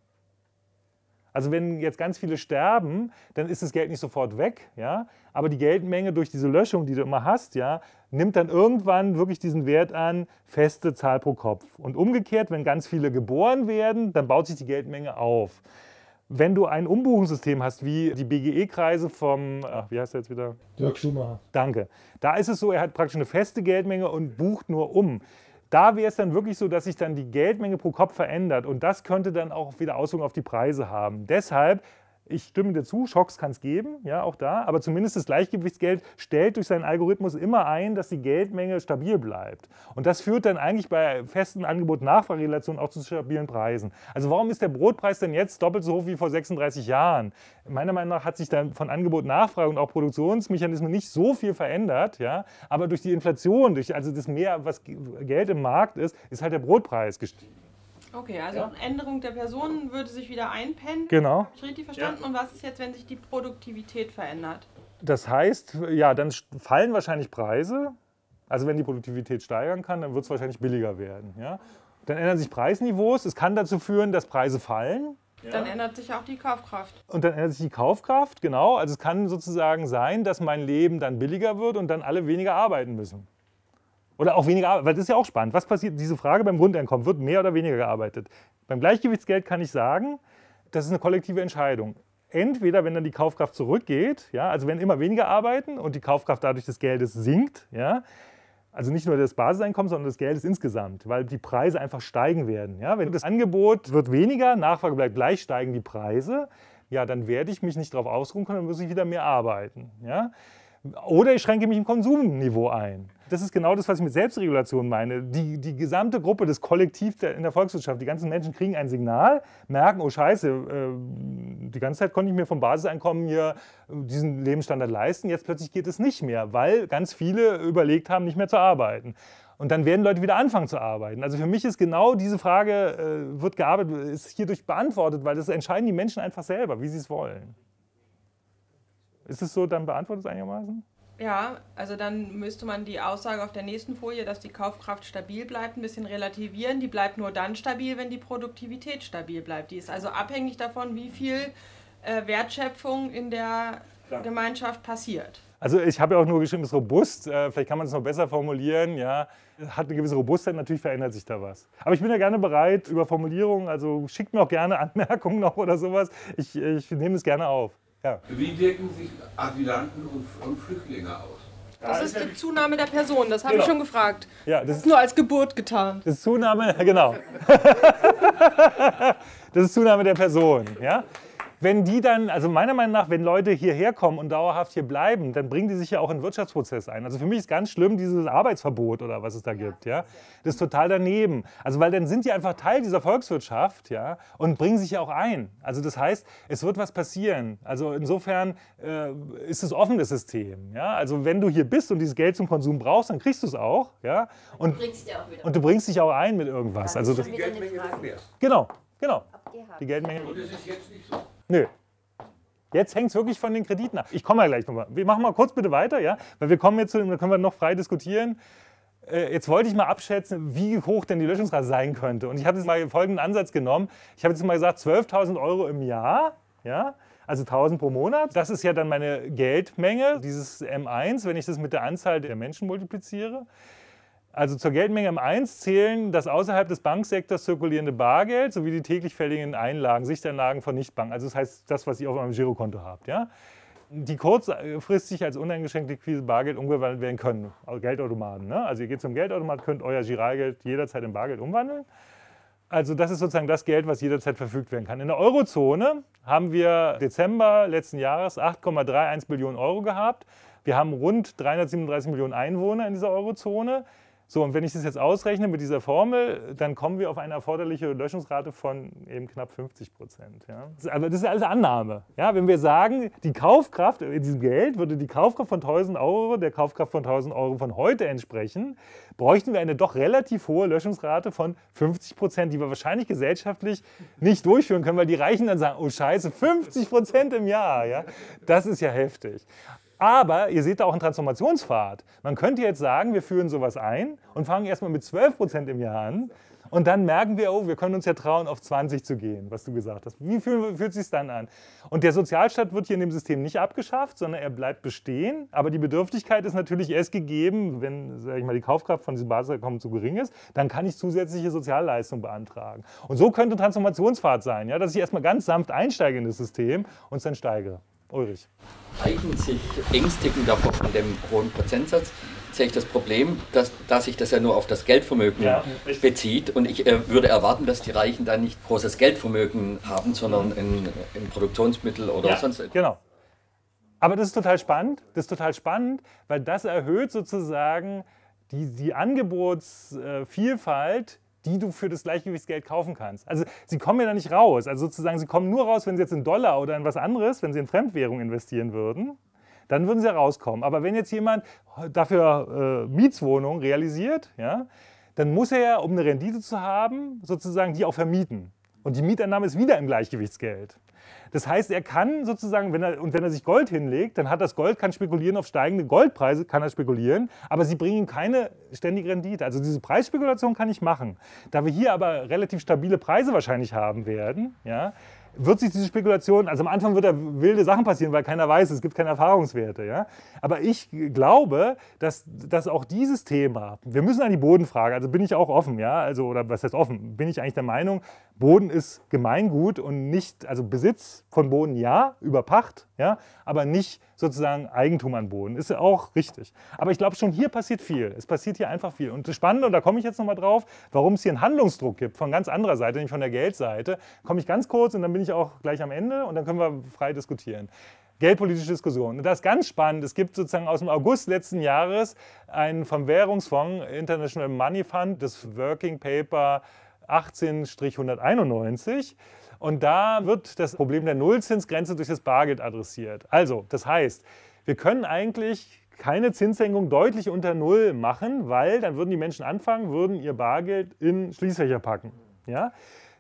Also wenn jetzt ganz viele sterben, dann ist das Geld nicht sofort weg, ja. Aber die Geldmenge durch diese Löschung, die du immer hast, ja, nimmt dann irgendwann wirklich diesen Wert an, feste Zahl pro Kopf. Und umgekehrt, wenn ganz viele geboren werden, dann baut sich die Geldmenge auf. Wenn du ein Umbuchungssystem hast, wie die BGE-Kreise vom, ach, wie heißt der jetzt wieder? Dirk Schumacher. Danke. Da ist es so, er hat praktisch eine feste Geldmenge und bucht nur um da wäre es dann wirklich so, dass sich dann die Geldmenge pro Kopf verändert und das könnte dann auch wieder Auswirkungen auf die Preise haben. Deshalb ich stimme dir zu, Schocks kann es geben, ja, auch da, aber zumindest das Gleichgewichtsgeld stellt durch seinen Algorithmus immer ein, dass die Geldmenge stabil bleibt. Und das führt dann eigentlich bei festen Angebot-Nachfrage-Relationen auch zu stabilen Preisen. Also warum ist der Brotpreis denn jetzt doppelt so hoch wie vor 36 Jahren? Meiner Meinung nach hat sich dann von Angebot, Nachfrage und auch Produktionsmechanismen nicht so viel verändert, ja, aber durch die Inflation, durch also das mehr, was Geld im Markt ist, ist halt der Brotpreis gestiegen. Okay, also ja? Änderung der Personen würde sich wieder einpendeln. Genau. Habe ich richtig verstanden? Ja. Und was ist jetzt, wenn sich die Produktivität verändert? Das heißt, ja, dann fallen wahrscheinlich Preise. Also wenn die Produktivität steigern kann, dann wird es wahrscheinlich billiger werden. Ja? Dann ändern sich Preisniveaus. Es kann dazu führen, dass Preise fallen. Ja. Dann ändert sich auch die Kaufkraft. Und dann ändert sich die Kaufkraft, genau. Also es kann sozusagen sein, dass mein Leben dann billiger wird und dann alle weniger arbeiten müssen. Oder auch weniger Arbeit, weil das ist ja auch spannend. Was passiert, diese Frage beim Grundeinkommen, wird mehr oder weniger gearbeitet? Beim Gleichgewichtsgeld kann ich sagen, das ist eine kollektive Entscheidung. Entweder, wenn dann die Kaufkraft zurückgeht, ja, also wenn immer weniger arbeiten und die Kaufkraft dadurch des Geldes sinkt, ja, also nicht nur das Basiseinkommen, sondern das Geldes insgesamt, weil die Preise einfach steigen werden. Ja? Wenn das Angebot wird weniger, Nachfrage bleibt gleich, steigen die Preise, ja, dann werde ich mich nicht darauf ausruhen können, dann muss ich wieder mehr arbeiten. Ja? Oder ich schränke mich im Konsumniveau ein. Das ist genau das, was ich mit Selbstregulation meine. Die, die gesamte Gruppe, das Kollektiv in der Volkswirtschaft, die ganzen Menschen kriegen ein Signal, merken, oh Scheiße, äh, die ganze Zeit konnte ich mir vom Basiseinkommen hier äh, diesen Lebensstandard leisten, jetzt plötzlich geht es nicht mehr, weil ganz viele überlegt haben, nicht mehr zu arbeiten. Und dann werden Leute wieder anfangen zu arbeiten. Also für mich ist genau diese Frage, äh, wird gearbeitet, ist hierdurch beantwortet, weil das entscheiden die Menschen einfach selber, wie sie es wollen. Ist es so dann beantwortet einigermaßen? Ja, also dann müsste man die Aussage auf der nächsten Folie, dass die Kaufkraft stabil bleibt, ein bisschen relativieren. Die bleibt nur dann stabil, wenn die Produktivität stabil bleibt. Die ist also abhängig davon, wie viel äh, Wertschöpfung in der Klar. Gemeinschaft passiert. Also ich habe ja auch nur geschrieben, es ist robust. Äh, vielleicht kann man es noch besser formulieren. Ja, hat eine gewisse Robustheit. Natürlich verändert sich da was. Aber ich bin ja gerne bereit über Formulierungen. Also schickt mir auch gerne Anmerkungen noch oder sowas. Ich, ich nehme es gerne auf. Ja. Wie wirken sich Asylanten und, und Flüchtlinge aus? Das ist die Zunahme der Personen, das habe genau. ich schon gefragt. Ja, das, das ist nur als Geburt getan. Das ist Zunahme, genau. das ist Zunahme der Personen, ja wenn die dann, also meiner Meinung nach, wenn Leute hierher kommen und dauerhaft hier bleiben, dann bringen die sich ja auch in den Wirtschaftsprozess ein. Also für mich ist ganz schlimm dieses Arbeitsverbot oder was es da gibt. Ja? Das ist total daneben. Also weil dann sind die einfach Teil dieser Volkswirtschaft ja? und bringen sich ja auch ein. Also das heißt, es wird was passieren. Also insofern äh, ist es offen, das System. Ja? Also wenn du hier bist und dieses Geld zum Konsum brauchst, dann kriegst du es auch. Ja? Und, und, du bringst dich auch ein mit irgendwas. Ja, also das, die Geldmenge Genau, genau. Die Geldmenge. Und das ist jetzt nicht so. Nö. Jetzt hängt es wirklich von den Krediten ab. Ich komme ja gleich nochmal. Wir machen mal kurz bitte weiter, ja? Weil wir kommen jetzt zu dem, da können wir noch frei diskutieren. Äh, jetzt wollte ich mal abschätzen, wie hoch denn die Löschungsrate sein könnte. Und ich habe jetzt mal folgenden Ansatz genommen. Ich habe jetzt mal gesagt, 12.000 Euro im Jahr, ja? also 1000 pro Monat. Das ist ja dann meine Geldmenge, dieses M1, wenn ich das mit der Anzahl der Menschen multipliziere. Also zur Geldmenge M1 zählen das außerhalb des Banksektors zirkulierende Bargeld sowie die täglich fälligen Einlagen, Sichtanlagen von Nichtbanken. Also das heißt das, was ihr auf eurem Girokonto habt. Ja? Die kurzfristig als uneingeschränkte Quise Bargeld umgewandelt werden können. Geldautomaten. Ne? Also ihr geht zum Geldautomat, könnt euer Giralgeld jederzeit in Bargeld umwandeln. Also das ist sozusagen das Geld, was jederzeit verfügt werden kann. In der Eurozone haben wir Dezember letzten Jahres 8,31 Billionen Euro gehabt. Wir haben rund 337 Millionen Einwohner in dieser Eurozone. So, und wenn ich das jetzt ausrechne mit dieser Formel, dann kommen wir auf eine erforderliche Löschungsrate von eben knapp 50 Prozent. Ja? Aber das ist also, alles Annahme. Ja? Wenn wir sagen, die Kaufkraft, äh, in diesem Geld würde die Kaufkraft von 1000 Euro der Kaufkraft von 1000 Euro von heute entsprechen, bräuchten wir eine doch relativ hohe Löschungsrate von 50 Prozent, die wir wahrscheinlich gesellschaftlich nicht durchführen können, weil die Reichen dann sagen, oh Scheiße, 50 Prozent im Jahr. Ja? Das ist ja heftig. Aber ihr seht da auch einen Transformationspfad. Man könnte jetzt sagen, wir führen sowas ein und fangen erstmal mit 12 Prozent im Jahr an. Und dann merken wir, oh, wir können uns ja trauen, auf 20 zu gehen, was du gesagt hast. Wie fühlt, fühlt sich dann an? Und der Sozialstaat wird hier in dem System nicht abgeschafft, sondern er bleibt bestehen. Aber die Bedürftigkeit ist natürlich erst gegeben, wenn, sage ich mal, die Kaufkraft von diesem Basiseinkommen zu gering ist, dann kann ich zusätzliche Sozialleistungen beantragen. Und so könnte ein Transformationspfad sein, ja, dass ich erstmal ganz sanft einsteige in das System und es dann steigere. Ulrich. Eignet sich ängstigen davor von dem hohen Prozentsatz? Sehe ich das Problem, dass, dass sich das ja nur auf das Geldvermögen ja, bezieht und ich äh, würde erwarten, dass die Reichen dann nicht großes Geldvermögen haben, sondern in, in Produktionsmittel oder ja, sonst etwas. Genau. Aber das ist total spannend. Das ist total spannend, weil das erhöht sozusagen die, die Angebotsvielfalt äh, die du für das Gleichgewichtsgeld kaufen kannst. Also sie kommen ja da nicht raus. Also sozusagen, sie kommen nur raus, wenn sie jetzt in Dollar oder in was anderes, wenn sie in Fremdwährung investieren würden, dann würden sie ja rauskommen. Aber wenn jetzt jemand dafür äh, Mietswohnung realisiert, ja, dann muss er ja, um eine Rendite zu haben, sozusagen die auch vermieten. Und die Mieteinnahme ist wieder im Gleichgewichtsgeld. Das heißt, er kann sozusagen, wenn er, und wenn er sich Gold hinlegt, dann hat das Gold, kann spekulieren auf steigende Goldpreise, kann er spekulieren, aber sie bringen ihm keine ständige Rendite. Also diese Preisspekulation kann ich machen. Da wir hier aber relativ stabile Preise wahrscheinlich haben werden, ja, wird sich diese Spekulation, also am Anfang wird da wilde Sachen passieren, weil keiner weiß, es gibt keine Erfahrungswerte. Ja? Aber ich glaube, dass, dass auch dieses Thema, wir müssen an die Bodenfrage, also bin ich auch offen, ja, also oder was heißt offen, bin ich eigentlich der Meinung, Boden ist Gemeingut und nicht, also Besitz von Boden ja, über Pacht, ja, aber nicht sozusagen Eigentum an Boden. Ist ja auch richtig. Aber ich glaube, schon hier passiert viel. Es passiert hier einfach viel. Und das Spannende, und da komme ich jetzt nochmal drauf, warum es hier einen Handlungsdruck gibt von ganz anderer Seite, nämlich von der Geldseite, komme ich ganz kurz und dann bin ich auch gleich am Ende und dann können wir frei diskutieren geldpolitische Diskussion. Und das ist ganz spannend. Es gibt sozusagen aus dem August letzten Jahres einen vom Währungsfonds International Money Fund, das Working Paper 18-191. Und da wird das Problem der Nullzinsgrenze durch das Bargeld adressiert. Also, das heißt, wir können eigentlich keine Zinssenkung deutlich unter Null machen, weil dann würden die Menschen anfangen, würden ihr Bargeld in Schließfächer packen. Ja?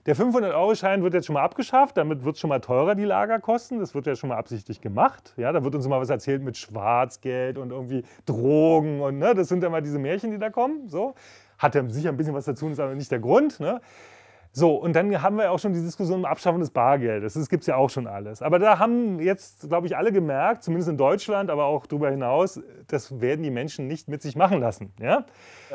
Der 500-Euro-Schein wird jetzt schon mal abgeschafft, damit wird es schon mal teurer, die Lagerkosten. Das wird ja schon mal absichtlich gemacht. Ja, da wird uns immer was erzählt mit Schwarzgeld und irgendwie Drogen und ne, das sind ja mal diese Märchen, die da kommen. So. Hat ja sicher ein bisschen was dazu, ist aber nicht der Grund. Ne? So, und dann haben wir auch schon die Diskussion um Abschaffung des Bargeldes. Das gibt es ja auch schon alles. Aber da haben jetzt, glaube ich, alle gemerkt, zumindest in Deutschland, aber auch darüber hinaus, das werden die Menschen nicht mit sich machen lassen. Ja?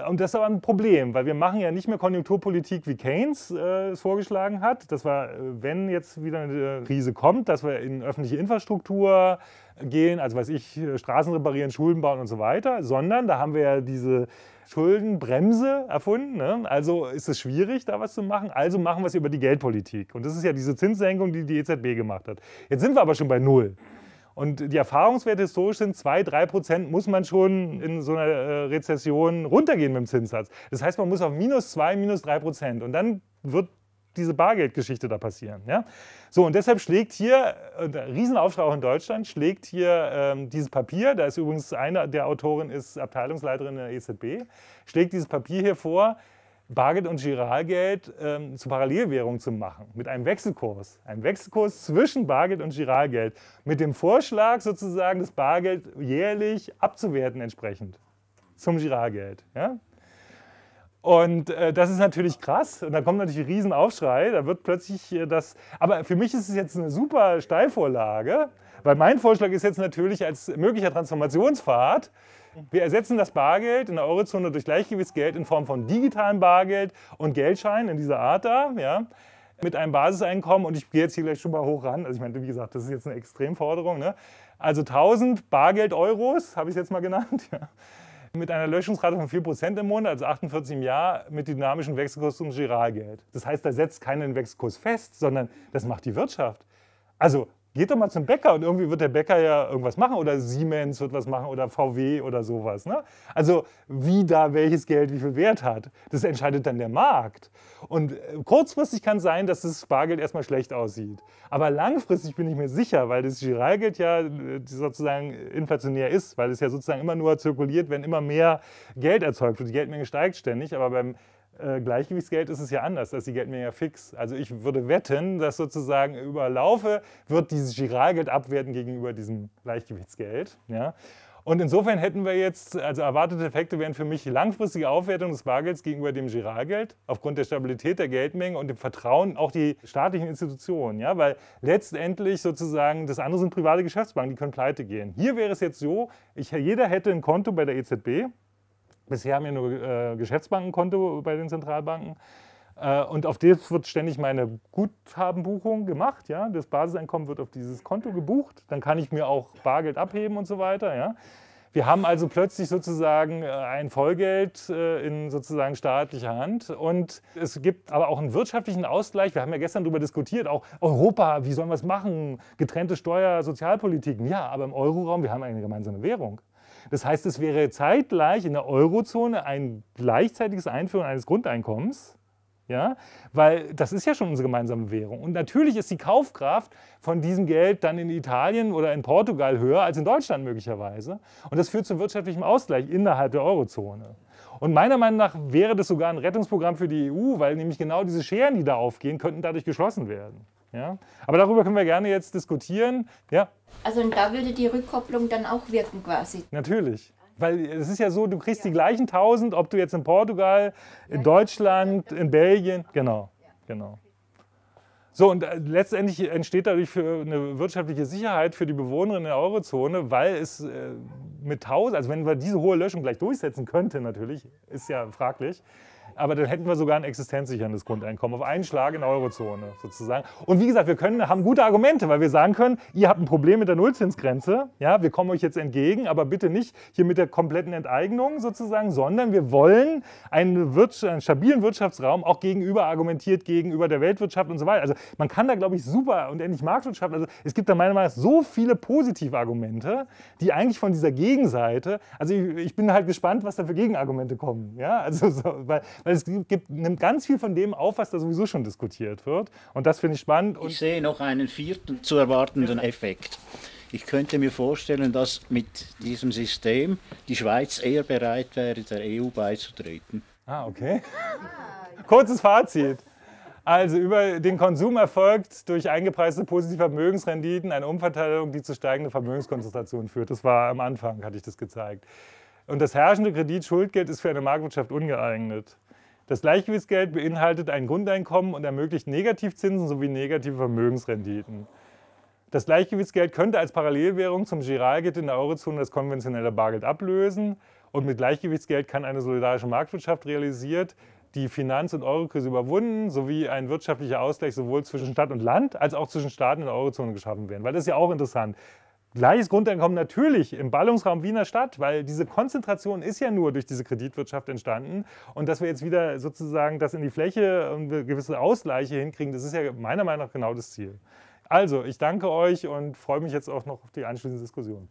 Und das ist aber ein Problem, weil wir machen ja nicht mehr Konjunkturpolitik, wie Keynes äh, es vorgeschlagen hat, Das war, äh, wenn jetzt wieder eine Krise kommt, dass wir in öffentliche Infrastruktur, gehen, also weiß ich, äh, Straßen reparieren, Schulden bauen und so weiter, sondern da haben wir ja diese Schuldenbremse erfunden. Ne? Also ist es schwierig, da was zu machen. Also machen wir es über die Geldpolitik. Und das ist ja diese Zinssenkung, die die EZB gemacht hat. Jetzt sind wir aber schon bei Null. Und die Erfahrungswerte historisch sind, 2, 3 Prozent muss man schon in so einer äh, Rezession runtergehen mit dem Zinssatz. Das heißt, man muss auf minus 2, minus 3 Prozent. Und dann wird diese Bargeldgeschichte da passieren. Ja? So, und deshalb schlägt hier, äh, ein Riesenaufschrei auch in Deutschland, schlägt hier ähm, dieses Papier, da ist übrigens eine der Autoren, ist Abteilungsleiterin der EZB, schlägt dieses Papier hier vor, Bargeld und Giralgeld ähm, zu Parallelwährung zu machen, mit einem Wechselkurs, Ein Wechselkurs zwischen Bargeld und Giralgeld, mit dem Vorschlag sozusagen, das Bargeld jährlich abzuwerten entsprechend zum Giralgeld. Ja? Und äh, das ist natürlich krass. Und da kommt natürlich ein Riesenaufschrei. Da wird plötzlich äh, das. Aber für mich ist es jetzt eine super Steilvorlage, weil mein Vorschlag ist jetzt natürlich als möglicher Transformationspfad, wir ersetzen das Bargeld in der Eurozone durch Gleichgewichtsgeld in Form von digitalem Bargeld und Geldscheinen in dieser Art da, ja, mit einem Basiseinkommen. Und ich gehe jetzt hier gleich schon mal hoch ran. Also ich meine, wie gesagt, das ist jetzt eine Extremforderung. Ne? Also 1000 Bargeld-Euros, habe ich es jetzt mal genannt. Ja. Mit einer Löschungsrate von 4% im Monat, also 48 im Jahr, mit dynamischem Wechselkurs und Giralgeld. Das heißt, da setzt keinen Wechselkurs fest, sondern das macht die Wirtschaft. Also geht doch mal zum Bäcker und irgendwie wird der Bäcker ja irgendwas machen oder Siemens wird was machen oder VW oder sowas. Ne? Also wie da welches Geld wie viel Wert hat, das entscheidet dann der Markt. Und äh, kurzfristig kann es sein, dass das Spargeld erstmal schlecht aussieht. Aber langfristig bin ich mir sicher, weil das Giralgeld ja äh, sozusagen inflationär ist, weil es ja sozusagen immer nur zirkuliert, wenn immer mehr Geld erzeugt wird. Die Geldmenge steigt ständig, aber beim äh, Gleichgewichtsgeld ist es ja anders, dass die Geldmenge ja fix. Also ich würde wetten, dass sozusagen über Laufe wird dieses Giralgeld abwerten gegenüber diesem Gleichgewichtsgeld. Ja? Und insofern hätten wir jetzt, also erwartete Effekte wären für mich langfristige Aufwertung des Bargelds gegenüber dem Giralgeld, aufgrund der Stabilität der Geldmenge und dem Vertrauen auch die staatlichen Institutionen, ja, weil letztendlich sozusagen das andere sind private Geschäftsbanken, die können pleite gehen. Hier wäre es jetzt so, ich, jeder hätte ein Konto bei der EZB, Bisher haben wir nur äh, Geschäftsbankenkonto bei den Zentralbanken. Äh, und auf das wird ständig meine Guthabenbuchung gemacht. Ja? Das Basiseinkommen wird auf dieses Konto gebucht. Dann kann ich mir auch Bargeld abheben und so weiter. Ja? Wir haben also plötzlich sozusagen äh, ein Vollgeld äh, in sozusagen staatlicher Hand. Und es gibt aber auch einen wirtschaftlichen Ausgleich. Wir haben ja gestern darüber diskutiert, auch Europa, wie sollen wir es machen? Getrennte Steuer, Sozialpolitiken. Ja, aber im Euroraum, wir haben eine gemeinsame Währung. Das heißt, es wäre zeitgleich in der Eurozone ein gleichzeitiges Einführen eines Grundeinkommens. Ja, weil das ist ja schon unsere gemeinsame Währung. Und natürlich ist die Kaufkraft von diesem Geld dann in Italien oder in Portugal höher als in Deutschland möglicherweise. Und das führt zu wirtschaftlichem Ausgleich innerhalb der Eurozone. Und meiner Meinung nach wäre das sogar ein Rettungsprogramm für die EU, weil nämlich genau diese Scheren, die da aufgehen, könnten dadurch geschlossen werden. Ja? Aber darüber können wir gerne jetzt diskutieren. Ja? Also und da würde die Rückkopplung dann auch wirken quasi. Natürlich. Weil es ist ja so, du kriegst ja. die gleichen 1000, ob du jetzt in Portugal, in Deutschland, in Belgien, genau, genau. So, und äh, letztendlich entsteht dadurch für eine wirtschaftliche Sicherheit für die Bewohnerinnen der Eurozone, weil es äh, mit 1000, also wenn wir diese hohe Löschung gleich durchsetzen könnte natürlich, ist ja fraglich, aber dann hätten wir sogar ein existenzsicherndes Grundeinkommen auf einen Schlag in der Eurozone sozusagen. Und wie gesagt, wir können, haben gute Argumente, weil wir sagen können, ihr habt ein Problem mit der Nullzinsgrenze, ja, wir kommen euch jetzt entgegen, aber bitte nicht hier mit der kompletten Enteignung sozusagen, sondern wir wollen einen, Wirtschaft, einen stabilen Wirtschaftsraum auch gegenüber argumentiert, gegenüber der Weltwirtschaft und so weiter. Also man kann da, glaube ich, super und endlich Marktwirtschaft, also es gibt da meiner Meinung nach so viele positive Argumente, die eigentlich von dieser Gegenseite, also ich, ich bin halt gespannt, was da für Gegenargumente kommen, ja, also so, weil, weil es gibt, nimmt ganz viel von dem auf, was da sowieso schon diskutiert wird. Und das finde ich spannend. Und ich sehe noch einen vierten zu erwartenden Effekt. Ich könnte mir vorstellen, dass mit diesem System die Schweiz eher bereit wäre, der EU beizutreten. Ah, okay. Kurzes Fazit. Also über den Konsum erfolgt durch eingepreiste positive Vermögensrenditen eine Umverteilung, die zu steigender Vermögenskonzentration führt. Das war am Anfang, hatte ich das gezeigt. Und das herrschende Kreditschuldgeld ist für eine Marktwirtschaft ungeeignet. Das Gleichgewichtsgeld beinhaltet ein Grundeinkommen und ermöglicht Negativzinsen sowie negative Vermögensrenditen. Das Gleichgewichtsgeld könnte als Parallelwährung zum Giralgeld in der Eurozone das konventionelle Bargeld ablösen. Und mit Gleichgewichtsgeld kann eine solidarische Marktwirtschaft realisiert, die Finanz- und Eurokrise überwunden, sowie ein wirtschaftlicher Ausgleich sowohl zwischen Stadt und Land als auch zwischen Staaten in der Eurozone geschaffen werden. Weil das ist ja auch interessant. Gleiches Grundeinkommen natürlich im Ballungsraum Wiener Stadt, weil diese Konzentration ist ja nur durch diese Kreditwirtschaft entstanden. Und dass wir jetzt wieder sozusagen das in die Fläche und gewisse Ausgleiche hinkriegen, das ist ja meiner Meinung nach genau das Ziel. Also, ich danke euch und freue mich jetzt auch noch auf die anschließende Diskussion.